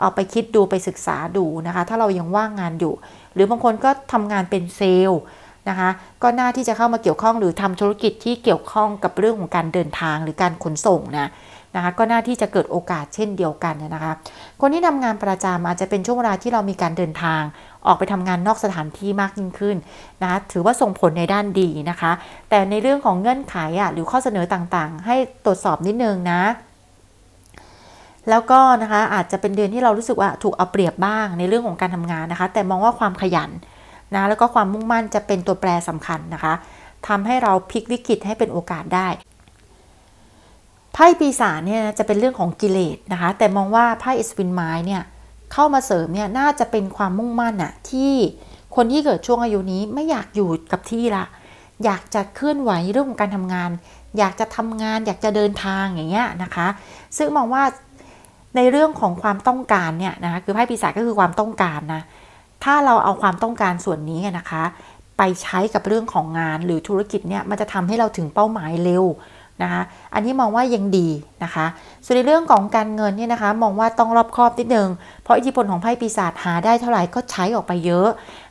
เอาไปคิดดูไปศึกษาดูนะคะ ถ้าเรายังว่างงานอยู่ หรือบางคนก็ทำงานเป็นเซลล์นะคะ ก็น่าที่จะเข้ามาเกี่ยวข้องหรือทำธุรกิจที่เกี่ยวข้องกับเรื่องของการเดินทางหรือการขนส่งนะนะคะก็น่าที่จะเกิดโอกาสเช่นเดียวกันนะคะ คนที่ทำงานประจำอาจจะเป็นช่วงเวลาที่เรามีการเดินทาง ออกไปทำงานนอกสถานที่มากยิ่งขึ้นนะะถือว่าส่งผลในด้านดีนะคะ แต่ในเรื่องของเงื่อนไขอ่ะหรือข้อเสนอต่างๆ ให้ตรวจสอบนิดนึงนะ แล้วก็นะคะอาจจะเป็นเดือนที่เรารู้สึกว่าถูกเอาเปรียบบ้างในเรื่องของการทำงานนะคะ แต่มองว่าความขยันนะแล้วก็ความมุ่งมั่นจะเป็นตัวแปรสำคัญนะคะ ทำให้เราพลิกวิกฤตให้เป็นโอกาสได้ไพ่ปีศาจเนี่ยจะเป็นเรื่องของกิเลสนะคะ แต่มองว่าไพ่อสวินไม้เนี่ยเข้ามาเสริมเนี่ยน่าจะเป็นความมุ่งมั่นอะที่คนที่เกิดช่วงอายุนี้ไม่อยากอยู่กับที่ละอยากจะเคลื่อนไหวเรื่องของการทำงาน อยากจะทำงานอยากจะเดินทางอย่างเงี้ยนะคะ ซึ่งมองว่าในเรื่องของความต้องการเนี่ยนะคะคือไพ่ปีศาจก็คือความต้องการนะถ้าเราเอาความต้องการส่วนนี้นะคะ ไปใช้กับเรื่องของงานหรือธุรกิจเนี่ยมันจะทำให้เราถึงเป้าหมายเร็วนะคะอันนี้มองว่ายังดีนะคะ ส่วนในเรื่องของการเงินเนี่ยนะคะ มองว่าต้องรอบคอบนิดนึงเพราะอิทธิพลของไพ่ปีศาจหาได้เท่าไหร่ก็ใช้ออกไปเยอะ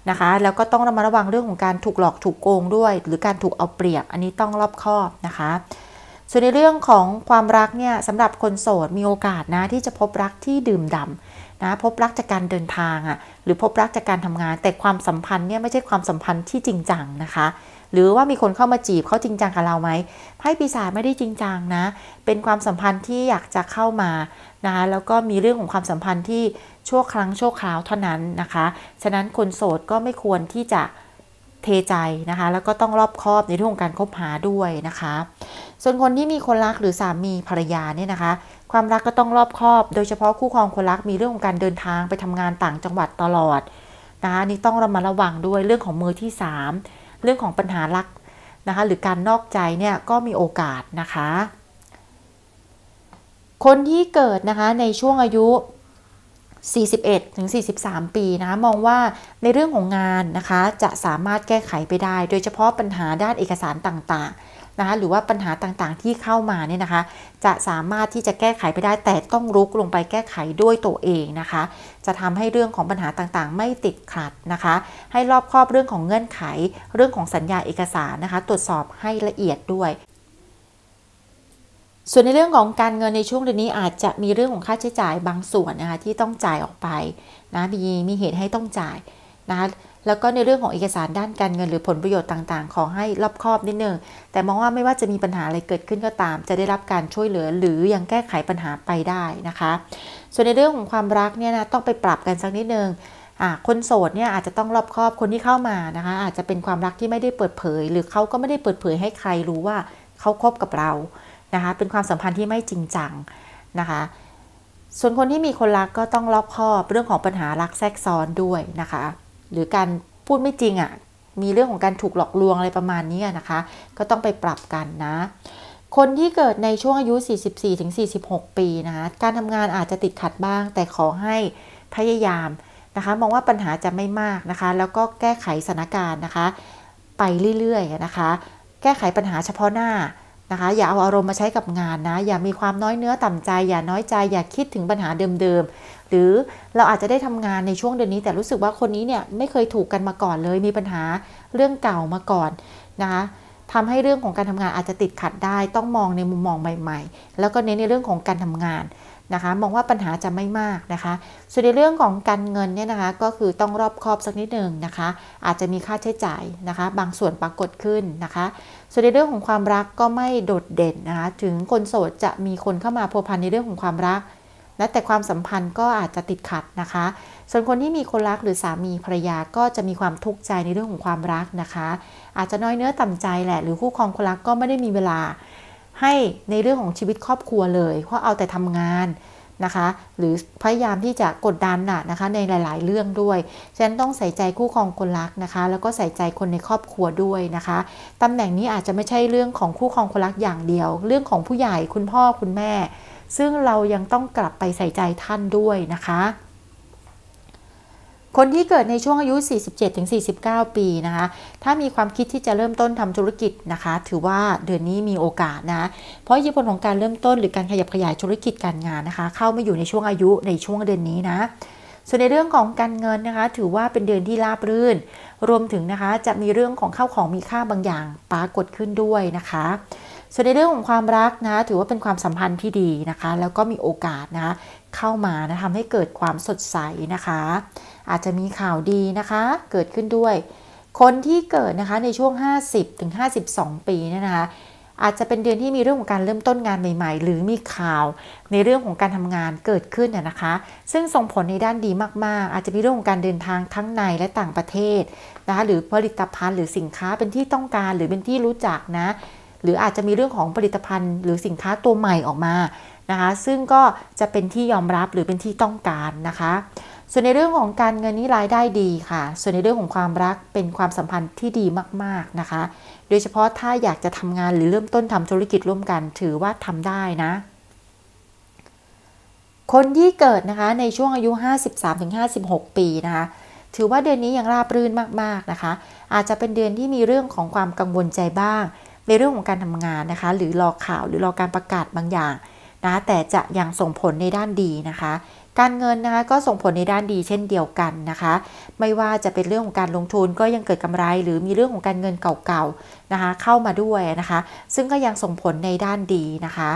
นะคะ แล้วก็ต้องระมัดระวังเรื่องของการถูกหลอกถูกโกงด้วย หรือการถูกเอาเปรียบอันนี้ต้องรอบคอบนะคะ ส่วนในเรื่องของความรักเนี่ยสำหรับคนโสดมีโอกาสนะ ที่จะพบรักที่ดื่มด่านะพบรักจากการเดินทางอ่ะหรือพบรักจากการทำงาน แต่ความสัมพันธ์เนี่ยไม่ใช่ความสัมพันธ์ที่จริงจังนะคะหรือว่ามีคนเข้ามาจีบเขาจริงจังกับเราไหมไพ่ปีศาจไม่ได้จริงจังนะเป็นความสัมพันธ์ที่อยากจะเข้ามานะคะแล้วก็มีเรื่องของความสัมพันธ์ที่ชั่วครั้งชั่วคราวเท่านั้นนะคะ ฉะนั้นคนโสดก็ไม่ควรที่จะเทใจนะคะแล้วก็ต้องรอบคอบในเรื่องของการคบหาด้วยนะคะ ส่วนคนที่มีคนรักหรือสามีภรรยาเนี่ยนะคะ ความรักก็ต้องรอบคอบ โดยเฉพาะคู่ครองคนรักมีเรื่องของการเดินทางไปทำงานต่างจังหวัดตลอดนะคะนี่ต้องระมัดระวังด้วยเรื่องของมือที่3เรื่องของปัญหารักนะคะ หรือการนอกใจเนี่ยก็มีโอกาสนะคะ คนที่เกิดนะคะในช่วงอายุ 41ถึง43 ปีนะะมองว่าในเรื่องของงานนะคะ จะสามารถแก้ไขไปได้โดยเฉพาะปัญหาด้านเอกสารต่างๆนะคะหรือว่าปัญหาต่างๆที่เข้ามาเนี่ยนะคะ จะสามารถที่จะแก้ไขไปได้ แต่ต้องรุกลงไปแก้ไขด้วยตัวเองนะคะ จะทำให้เรื่องของปัญหาต่างๆไม่ติดขัดนะคะ ให้รอบครอบเรื่องของเงื่อนไข เรื่องของสัญญาเอกสารนะคะ ตรวจสอบให้ละเอียดด้วย ส่วนในเรื่องของการเงินในช่วงเดือนนี้อาจจะมีเรื่องของค่าใช้จ่ายบางส่วนนะคะที่ต้องจ่ายออกไปนะมีมีเหตุให้ต้องจ่ายนะคะแล้วก็ในเรื่องของเอกสารด้านการเงินหรือผลประโยชน์ต่างๆ ขอให้รอบคอบนิดนึงแต่มองว่าไม่ว่าจะมีปัญหาอะไรเกิดขึ้นก็ตาม จะได้รับการช่วยเหลือหรือยังแก้ไขปัญหาไปได้นะคะ ส่วนในเรื่องของความรักเนี่ยนะต้องไปปรับกันสักนิดนึงคนโสดเนี่ยอาจจะต้องรอบคอบคนที่เข้ามานะคะ อาจจะเป็นความรักที่ไม่ได้เปิดเผย หรือเขาก็ไม่ได้เปิดเผยให้ใครรู้ว่าเขาคบกับเรานะคะ เป็นความสัมพันธ์ที่ไม่จริงจังนะคะ ส่วนคนที่มีคนรักก็ต้องรอบคอบเรื่องของปัญหารักแทรกซ้อนด้วยนะคะหรือการพูดไม่จริงอะ่ะมีเรื่องของการถูกหลอกลวงอะไรประมาณนี้นะคะ ก็ต้องไปปรับกันนะคนที่เกิดในช่วงอายุ 44-46 ปีนะะการทำงานอาจจะติดขัดบ้าง แต่ขอให้พยายามนะคะ มองว่าปัญหาจะไม่มากนะคะ แล้วก็แก้ไขสถานการณ์นะคะ ไปเรื่อยๆนะคะ แก้ไขปัญหาเฉพาะหน้านะคะ อย่าเอาอารมณ์มาใช้กับงานนะ อย่ามีความน้อยเนื้อต่ำใจ อย่าน้อยใจ อย่าคิดถึงปัญหาเดิมๆรือเราอาจจะได้ทำงานในช่วงเดือนนี้ แต่รู้สึกว่าคนนี้เนี่ยไม่เคยถูกกันมาก่อนเลย มีปัญหาเรื่องเก่ามาก่อนนะคะทำให้เรื่องของการทำงานอาจจะติดขัดได้ต้องมองในมุมมองใหม่ๆ แล้วก็เน้นในเรื่องของการทำงานนะคะ มองว่าปัญหาจะไม่มากนะคะ ส่วนในเรื่องของการเงินเนี่ยนะคะก็คือต้องรอบคอบสักนิดหนึ่งนะคะอาจจะมีค่าใช้จ่ายนะคะ บางส่วนปรากฏขึ้นนะคะส่วนในเรื่องของความรักก็ไม่โดดเด่นนะคะถึงคนโสดจะมีคนเข้ามาพัวพันในเรื่องของความรักและแต่ความสัมพันธ์ก็อาจจะติดขัดนะคะ ส่วนคนที่มีคนรักหรือสามีภรรยาก็จะมีความทุกข์ใจในเรื่องของความรักนะคะ อาจจะน้อยเนื้อต่ำใจแหละหรือคู่ครองคนรักก็ไม่ได้มีเวลา ให้ในเรื่องของชีวิตครอบครัวเลย เพราะเอาแต่ทำงานนะคะ หรือพยายามที่จะกดดันน่ะนะคะในหลายๆ เรื่องด้วยฉะนั้นต้องใส่ใจคู่ครองคนรักนะคะแล้วก็ใส่ใจคนในครอบครัวด้วยนะคะตำแหน่งนี้อาจจะไม่ใช่เรื่องของคู่ครองคนรักอย่างเดียว เรื่องของผู้ใหญ่คุณพ่อคุณแม่ซึ่งเรายังต้องกลับไปใส่ใจท่านด้วยนะคะ คนที่เกิดในช่วงอายุ 47-49 ปีนะคะ ถ้ามีความคิดที่จะเริ่มต้นทำธุรกิจนะคะ ถือว่าเดือนนี้มีโอกาสนะ เพราะยิผลของการเริ่มต้นหรือการขยับขยายธุรกิจการงานนะคะ เข้ามาอยู่ในช่วงอายุในช่วงเดือนนี้นะ ส่วนในเรื่องของการเงินนะคะ ถือว่าเป็นเดือนที่ราบรื่น รวมถึงนะคะ จะมีเรื่องของเข้าของมีค่าบางอย่างปรากฏขึ้นด้วยนะคะส่วนในเรื่องของความรักนะถือว่าเป็นความสัมพันธ์ที่ดีนะคะ แล้วก็มีโอกาสนะเข้ามานะทำให้เกิดความสดใสนะคะ อาจจะมีข่าวดีนะคะเกิดขึ้นด้วย คนที่เกิดนะคะในช่วง 50ถึง52 ปีเนี่ยนะคะอาจจะเป็นเดือนที่มีเรื่องของการเริ่มต้นงานใหม่ ๆ หรือมีข่าวในเรื่องของการทำงานเกิดขึ้นนะคะ ซึ่งส่งผลในด้านดีมากๆ อาจจะมีเรื่องของการเดินทางทั้งในและต่างประเทศนะคะหรือผลิตภัณฑ์หรือสินค้าเป็นที่ต้องการหรือเป็นที่รู้จักนะหรืออาจจะมีเรื่องของผลิตภัณฑ์หรือสินค้าตัวใหม่ออกมานะคะซึ่งก็จะเป็นที่ยอมรับหรือเป็นที่ต้องการนะคะ ส่วนในเรื่องของการเงินนี้รายได้ดีค่ะ ส่วนในเรื่องของความรักเป็นความสัมพันธ์ที่ดีมากๆนะคะ โดยเฉพาะถ้าอยากจะทำงานหรือเริ่มต้นทำธุรกิจร่วมกันถือว่าทำได้นะคนที่เกิดนะคะในช่วงอายุ 53-56 ปีนะคะถือว่าเดือนนี้ยังราบรื่นมากๆนะคะอาจจะเป็นเดือนที่มีเรื่องของความกังวลใจบ้างในเรื่องของการทำงานนะคะ หรือรอข่าวหรือรอการประกาศบางอย่างนะแต่จะยังส่งผลในด้านดีนะคะ การเงินนะคะก็ส่งผลในด้านดีเช่นเดียวกันนะคะ ไม่ว่าจะเป็นเรื่องของการลงทุนก็ยังเกิดกำไรหรือมีเรื่องของการเงินเก่าๆนะคะ เข้ามาด้วยนะคะ ซึ่งก็ยังส่งผลในด้านดีนะคะ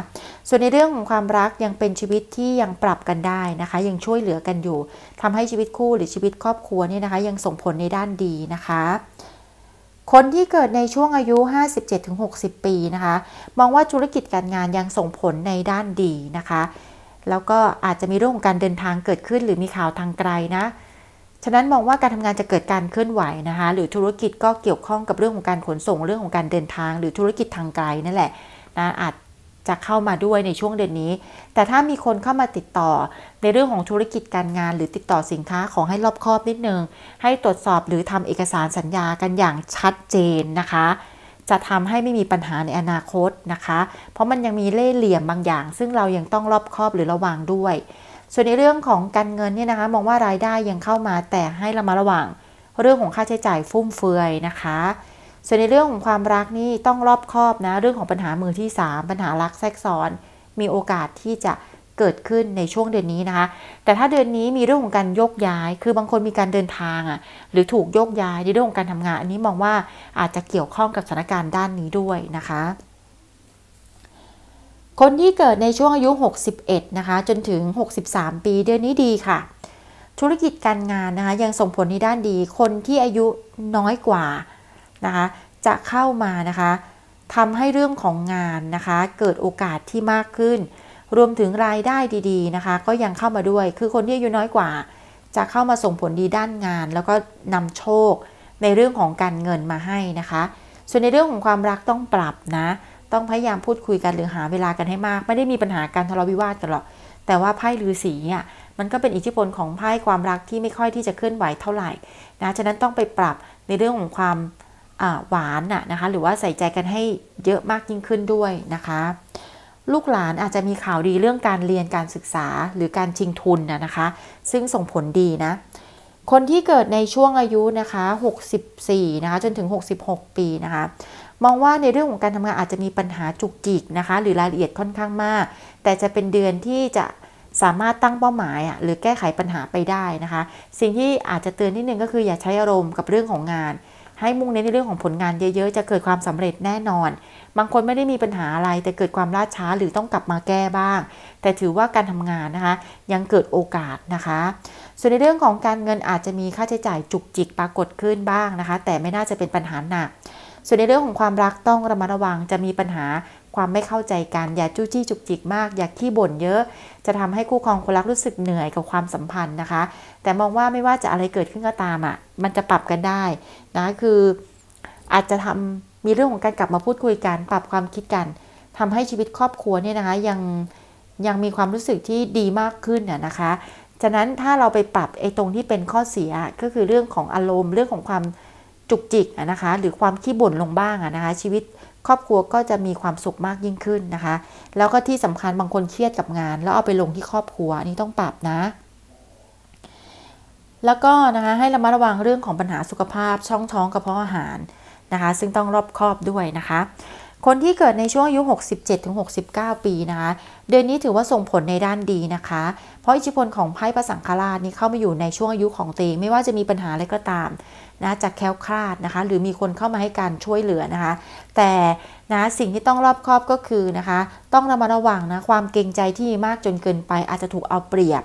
ส่วนในเรื่องของความรักยังเป็นชีวิตที่ยังปรับกันได้นะคะ ยังช่วยเหลือกันอยู่ ทำให้ชีวิตคู่หรือชีวิตครอบครัวเนี่ยนะคะ ยังส่งผลในด้านดีนะคะคนที่เกิดในช่วงอายุ 57-60 ปีนะคะ มองว่าธุรกิจการงานยังส่งผลในด้านดี นะคะ แล้วก็อาจจะมีเรื่องของการเดินทางเกิดขึ้น หรือมีข่าวทางไกลนะ ฉะนั้นมองว่าการทำงานจะเกิดการเคลื่อนไหว นะคะ หรือธุรกิจก็เกี่ยวข้องกับเรื่องของการขนส่งเรื่องของการเดินทางหรือธุรกิจทางไกลนั่นแหละนะ อาจจะเข้ามาด้วยในช่วงเดือนนี้ แต่ถ้ามีคนเข้ามาติดต่อในเรื่องของธุรกิจการงานหรือติดต่อสินค้าของให้รอบคอบนิดนึง ให้ตรวจสอบหรือทำเอกสารสัญญากันอย่างชัดเจนนะคะ จะทำให้ไม่มีปัญหาในอนาคตนะคะ เพราะมันยังมีเล่ห์เหลี่ยมบางอย่าง ซึ่งเรายังต้องรอบคอบหรือระวังด้วย ส่วนในเรื่องของการเงินเนี่ยนะคะมองว่ารายได้ยังเข้ามา แต่ให้เรามาระวังเรื่องของค่าใช้จ่ายฟุ่มเฟือยนะคะส่วนในเรื่องของความรักนี่ต้องรอบคอบนะเรื่องของปัญหามือที่ 3 ปัญหารักแทรกซ้อนมีโอกาสที่จะเกิดขึ้นในช่วงเดือนนี้นะคะ แต่ถ้าเดือนนี้มีเรื่องของการยกย้าย คือบางคนมีการเดินทางอ่ะหรือถูกยกย้ายในเรื่องของการทำงานอันนี้มองว่าอาจจะเกี่ยวข้องกับสถานการณ์ด้านนี้ด้วยนะคะ คนที่เกิดในช่วงอายุ 61 นะคะ จนถึง 63 ปีเดือนนี้ดีค่ะ ธุรกิจการงานนะคะยังส่งผลในด้านดี คนที่อายุน้อยกว่านะคะจะเข้ามานะคะทำให้เรื่องของงานนะคะ เกิดโอกาสที่มากขึ้น รวมถึงรายได้ดีๆนะคะ ก็ยังเข้ามาด้วย คือคนที่อายุน้อยกว่า จะเข้ามาส่งผลดีด้านงาน แล้วก็นำโชคในเรื่องของการเงินมาให้นะคะ ส่วนในเรื่องของความรักต้องปรับนะ ต้องพยายามพูดคุยกันหรือหาเวลากันให้มาก ไม่ได้มีปัญหาการทะเลาะวิวาทกันหรอกแต่ว่าไพ่ฤาษีอ่ะมันก็เป็นอิทธิพลของไพ่ความรักที่ไม่ค่อยที่จะเคลื่อนไหวเท่าไหร่ นะ ฉะนั้นต้องไปปรับในเรื่องของความหวานน่ะนะคะหรือว่าใส่ใจกันให้เยอะมากยิ่งขึ้นด้วยนะคะ ลูกหลานอาจจะมีข่าวดีเรื่องการเรียนการศึกษาหรือการชิงทุนนะคะ ซึ่งส่งผลดีนะคนที่เกิดในช่วงอายุนะคะ 64นะคะจนถึง 66 ปีนะคะมองว่าในเรื่องของการทำงานอาจจะมีปัญหาจุกจิกนะคะ หรือรายละเอียดค่อนข้างมาก แต่จะเป็นเดือนที่จะสามารถตั้งเป้าหมายหรือแก้ไขปัญหาไปได้นะคะ สิ่งที่อาจจะเตือนนิดนึงก็คือ อย่าใช้อารมณ์กับเรื่องของงานให้มุ่งเน้นในเรื่องของผลงานเยอะๆ จะเกิดความสำเร็จแน่นอน บางคนไม่ได้มีปัญหาอะไรแต่เกิดความล่าช้าหรือต้องกลับมาแก้บ้าง แต่ถือว่าการทำงานนะคะ ยังเกิดโอกาสนะคะ ส่วนในเรื่องของการเงินอาจจะมีค่าใช้จ่ายจุกจิกปรากฏขึ้นบ้างนะคะ แต่ไม่น่าจะเป็นปัญหาหนัก ส่วนในเรื่องของความรักต้องระมัดระวังจะมีปัญหาความไม่เข้าใจกันอย่าจู้จี้จุกจิกมาก อย่าขี้บ่นเยอะ จะทำให้คู่ครองคนรักรู้สึกเหนื่อยกับความสัมพันธ์นะคะ แต่มองว่าไม่ว่าจะอะไรเกิดขึ้นก็ตามอะ่ะ มันจะปรับกันได้นะคืออาจจะทำมีเรื่องของการกลับมาพูดคุยกันปรับความคิดกัน ทำให้ชีวิตครอบครัวเนี่ยนะคะ ยังยังมีความรู้สึกที่ดีมากขึ้นน่ยนะคะฉะนั้นถ้าเราไปปรับไอ้ตรงที่เป็นข้อเสียก็คือเรื่องของอารมณ์เรื่องของความจุกจิกนะคะหรือความขี้บ่นลงบ้างนะคะชีวิตครอบครัวก็จะมีความสุขมากยิ่งขึ้นนะคะ แล้วก็ที่สำคัญบางคนเครียดกับงาน แล้วเอาไปลงที่ครอบครัวอันนี้ต้องปรับนะ แล้วก็นะคะให้ระมัดระวังเรื่องของปัญหาสุขภาพช่องท้องกระเพาะอาหารนะคะ ซึ่งต้องรอบคอบด้วยนะคะ คนที่เกิดในช่วงอายุ 67-69 ปีนะคะ เดือนนี้ถือว่าส่งผลในด้านดีนะคะ เพราะอิทธิพลของไพ่ประสังคาราชนี้เข้ามาอยู่ในช่วงอายุของเตงไม่ว่าจะมีปัญหาอะไรก็ตามนะจะแคล้วคลาดนะคะ หรือมีคนเข้ามาให้การช่วยเหลือนะคะ แต่นะสิ่งที่ต้องรอบคอบก็คือนะคะ ต้องระมัดระวังนะความเกรงใจที่มากจนเกินไป อาจจะถูกเอาเปรียบ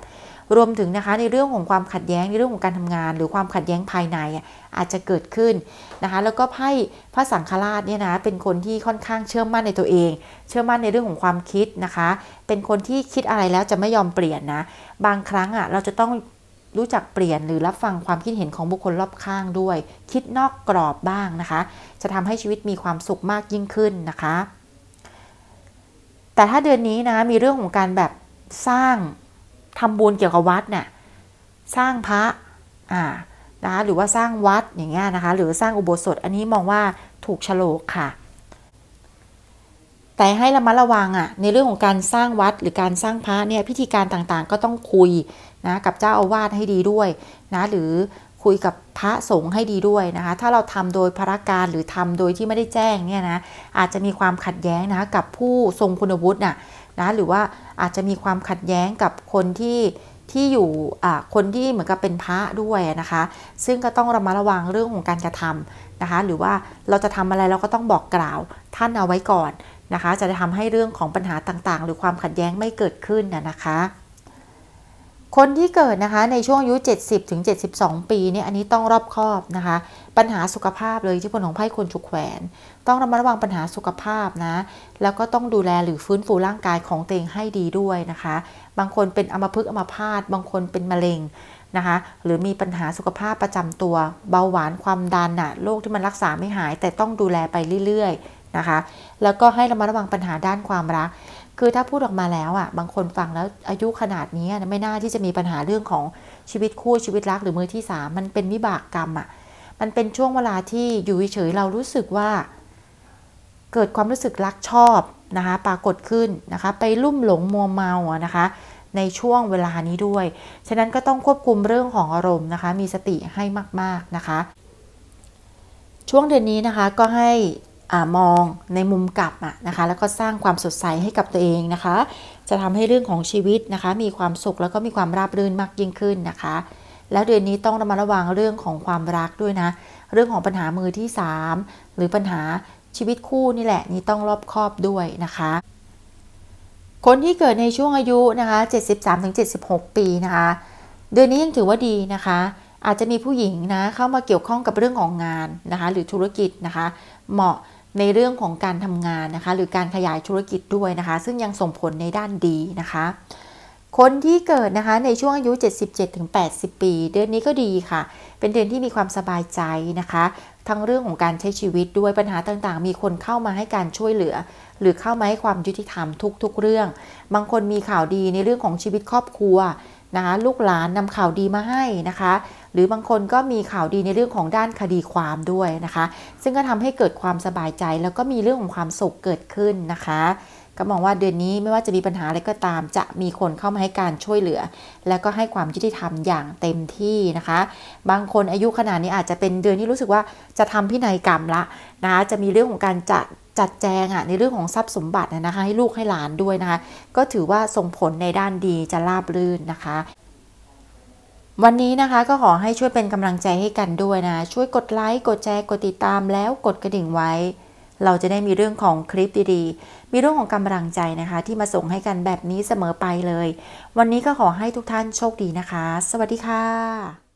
รวมถึงนะคะในเรื่องของความขัดแย้งในเรื่องของการทำงาน หรือความขัดแย้งภายในอาจจะเกิดขึ้นนะคะ แล้วก็ไพ่พระสังฆราชเนี่ยนะเป็นคนที่ค่อนข้างเชื่อมั่นในตัวเอง เชื่อมั่นในเรื่องของความคิดนะคะ เป็นคนที่คิดอะไรแล้วจะไม่ยอมเปลี่ยนนะบางครั้งอ่ะเราจะต้องรู้จักเปลี่ยนหรือรับฟังความคิดเห็นของบุคคลรอบข้างด้วย คิดนอกกรอบบ้างนะคะ จะทำให้ชีวิตมีความสุขมากยิ่งขึ้นนะคะ แต่ถ้าเดือนนี้นะมีเรื่องของการแบบสร้างทำบุญเกี่ยวกับวัดเนะ่ยสร้างพระอ่านะ หรือว่าสร้างวัดอย่างเงี้ยนะคะ หรือสร้างอุโบสถอันนี้มองว่าถูกฉลกค่ะ แต่ให้ระมัดระวังอะ่ะในเรื่องของการสร้างวัดหรือการสร้างพระเนี่ยพิธีการต่างๆ ก็ต้องคุยนะกับเจ้าอาวาสให้ดีด้วยนะหรือคุยกับพระสงฆ์ให้ดีด้วยนะคะ ถ้าเรา ทำโดยภารการหรือทำ โดยที่ไม่ได้แจ้งเนี่ยนะอาจจะมีความขัดแย้งนะกับผู้ทรงคุณวุฒิน่ะนะ หรือว่าอาจจะมีความขัดแย้งกับคนที่ที่อยู่คนที่เหมือนกับเป็นพระด้วยนะคะ ซึ่งก็ต้องระมัดระวังเรื่องของการกระทำนะคะ หรือว่าเราจะทำอะไรเราก็ต้องบอกกล่าวท่านเอาไว้ก่อนนะคะจะทำให้เรื่องของปัญหาต่าง ๆ หรือความขัดแย้งไม่เกิดขึ้นนะคะคนที่เกิดนะคะในช่วงอายุ 70ถึง72 ปีเนี่ย อันนี้ต้องรอบคอบนะคะ ปัญหาสุขภาพเลยที่ผลของไพ่คนฉุกแขวนต้องระมัดระวังปัญหาสุขภาพนะ แล้วก็ต้องดูแลหรือฟื้นฟูร่างกายของตัวเองให้ดีด้วยนะคะ บางคนเป็นอัมพฤกษ์อัมพาต บางคนเป็นมะเร็งนะคะ หรือมีปัญหาสุขภาพประจำตัว เบาหวานความดันน่ะ โรคที่มันรักษาไม่หายแต่ต้องดูแลไปเรื่อยๆนะคะ แล้วก็ให้ระมัดระวังปัญหาด้านความรักคือถ้าพูดออกมาแล้วอ่ะบางคนฟังแล้วอายุขนาดนี้ไม่น่าที่จะมีปัญหาเรื่องของชีวิตคู่ชีวิตรักหรือมือที่สามมันเป็นวิบากกรรมอ่ะมันเป็นช่วงเวลาที่อยู่เฉยเรารู้สึกว่า เกิดความรู้สึกรักชอบนะคะปรากฏขึ้นนะคะไปลุ่มหลงมัวเมาอะนะคะในช่วงเวลานี้ด้วย ฉะนั้นก็ต้องควบคุมเรื่องของอารมณ์นะคะ มีสติให้มากๆนะคะ ช่วงเดือนนี้นะคะก็ให้มองในมุมกลับะนะคะแล้วก็สร้างความสดใสให้กับตัวเองนะคะ จะทำให้เรื่องของชีวิตนะคะ มีความสุขแล้วก็มีความราบรื่นมากยิ่งขึ้นนะคะ แล้วเดือนนี้ต้อง ระมัดระวังเรื่องของความรักด้วยนะเรื่องของปัญหามือที่ 3 หรือปัญหาชีวิตคู่นี่แหละนี่ต้องรอบคอบด้วยนะคะ คนที่เกิดในช่วงอายุนะคะ73-76ปีนะคะเดือนนี้ยังถือว่าดีนะคะ อาจจะมีผู้หญิงนะเข้ามาเกี่ยวข้องกับเรื่องของงานนะคะหรือธุรกิจนะคะเหมาะในเรื่องของการทำงานนะคะหรือการขยายธุรกิจด้วยนะคะ ซึ่งยังส่งผลในด้านดีนะคะ คนที่เกิดนะคะในช่วงอายุ 77-80 ปี เดือนนี้ก็ดีค่ะ เป็นเดือนที่มีความสบายใจนะคะ ทั้งเรื่องของการใช้ชีวิตด้วยปัญหาต่างๆ มีคนเข้ามาให้การช่วยเหลือ หรือเข้ามาให้ความยุติธรรมทุกๆเรื่อง บางคนมีข่าวดีในเรื่องของชีวิตครอบครัวนะคะลูกหลานนำข่าวดีมาให้นะคะหรือบางคนก็มีข่าวดีในเรื่องของด้านคดีความด้วยนะคะ ซึ่งก็ทำให้เกิดความสบายใจแล้วก็มีเรื่องของความสุขเกิดขึ้นนะคะก็มองว่าเดือนนี้ไม่ว่าจะมีปัญหาอะไรก็ตามจะมีคนเข้ามาให้การช่วยเหลือ แล้วก็ให้ความยุติธรรมอย่างเต็มที่นะคะ บางคนอายุขนาดนี้อาจจะเป็นเดือนที่รู้สึกว่าจะทำพินัยกรรมละนะคะจะมีเรื่องของการจัดจัดแจงอ่ะในเรื่องของทรัพย์สมบัตินะคะ ให้ลูกให้หลานด้วยนะคะ ก็ถือว่าส่งผลในด้านดีจะราบรื่นนะคะวันนี้นะคะก็ขอให้ช่วยเป็นกำลังใจให้กันด้วยนะ ช่วยกดไลค์กดแชร์กดติดตามแล้วกดกระดิ่งไว้ เราจะได้มีเรื่องของคลิปดี ๆ มีเรื่องของกำลังใจนะคะ ที่มาส่งให้กันแบบนี้เสมอไปเลย วันนี้ก็ขอให้ทุกท่านโชคดีนะคะ สวัสดีค่ะ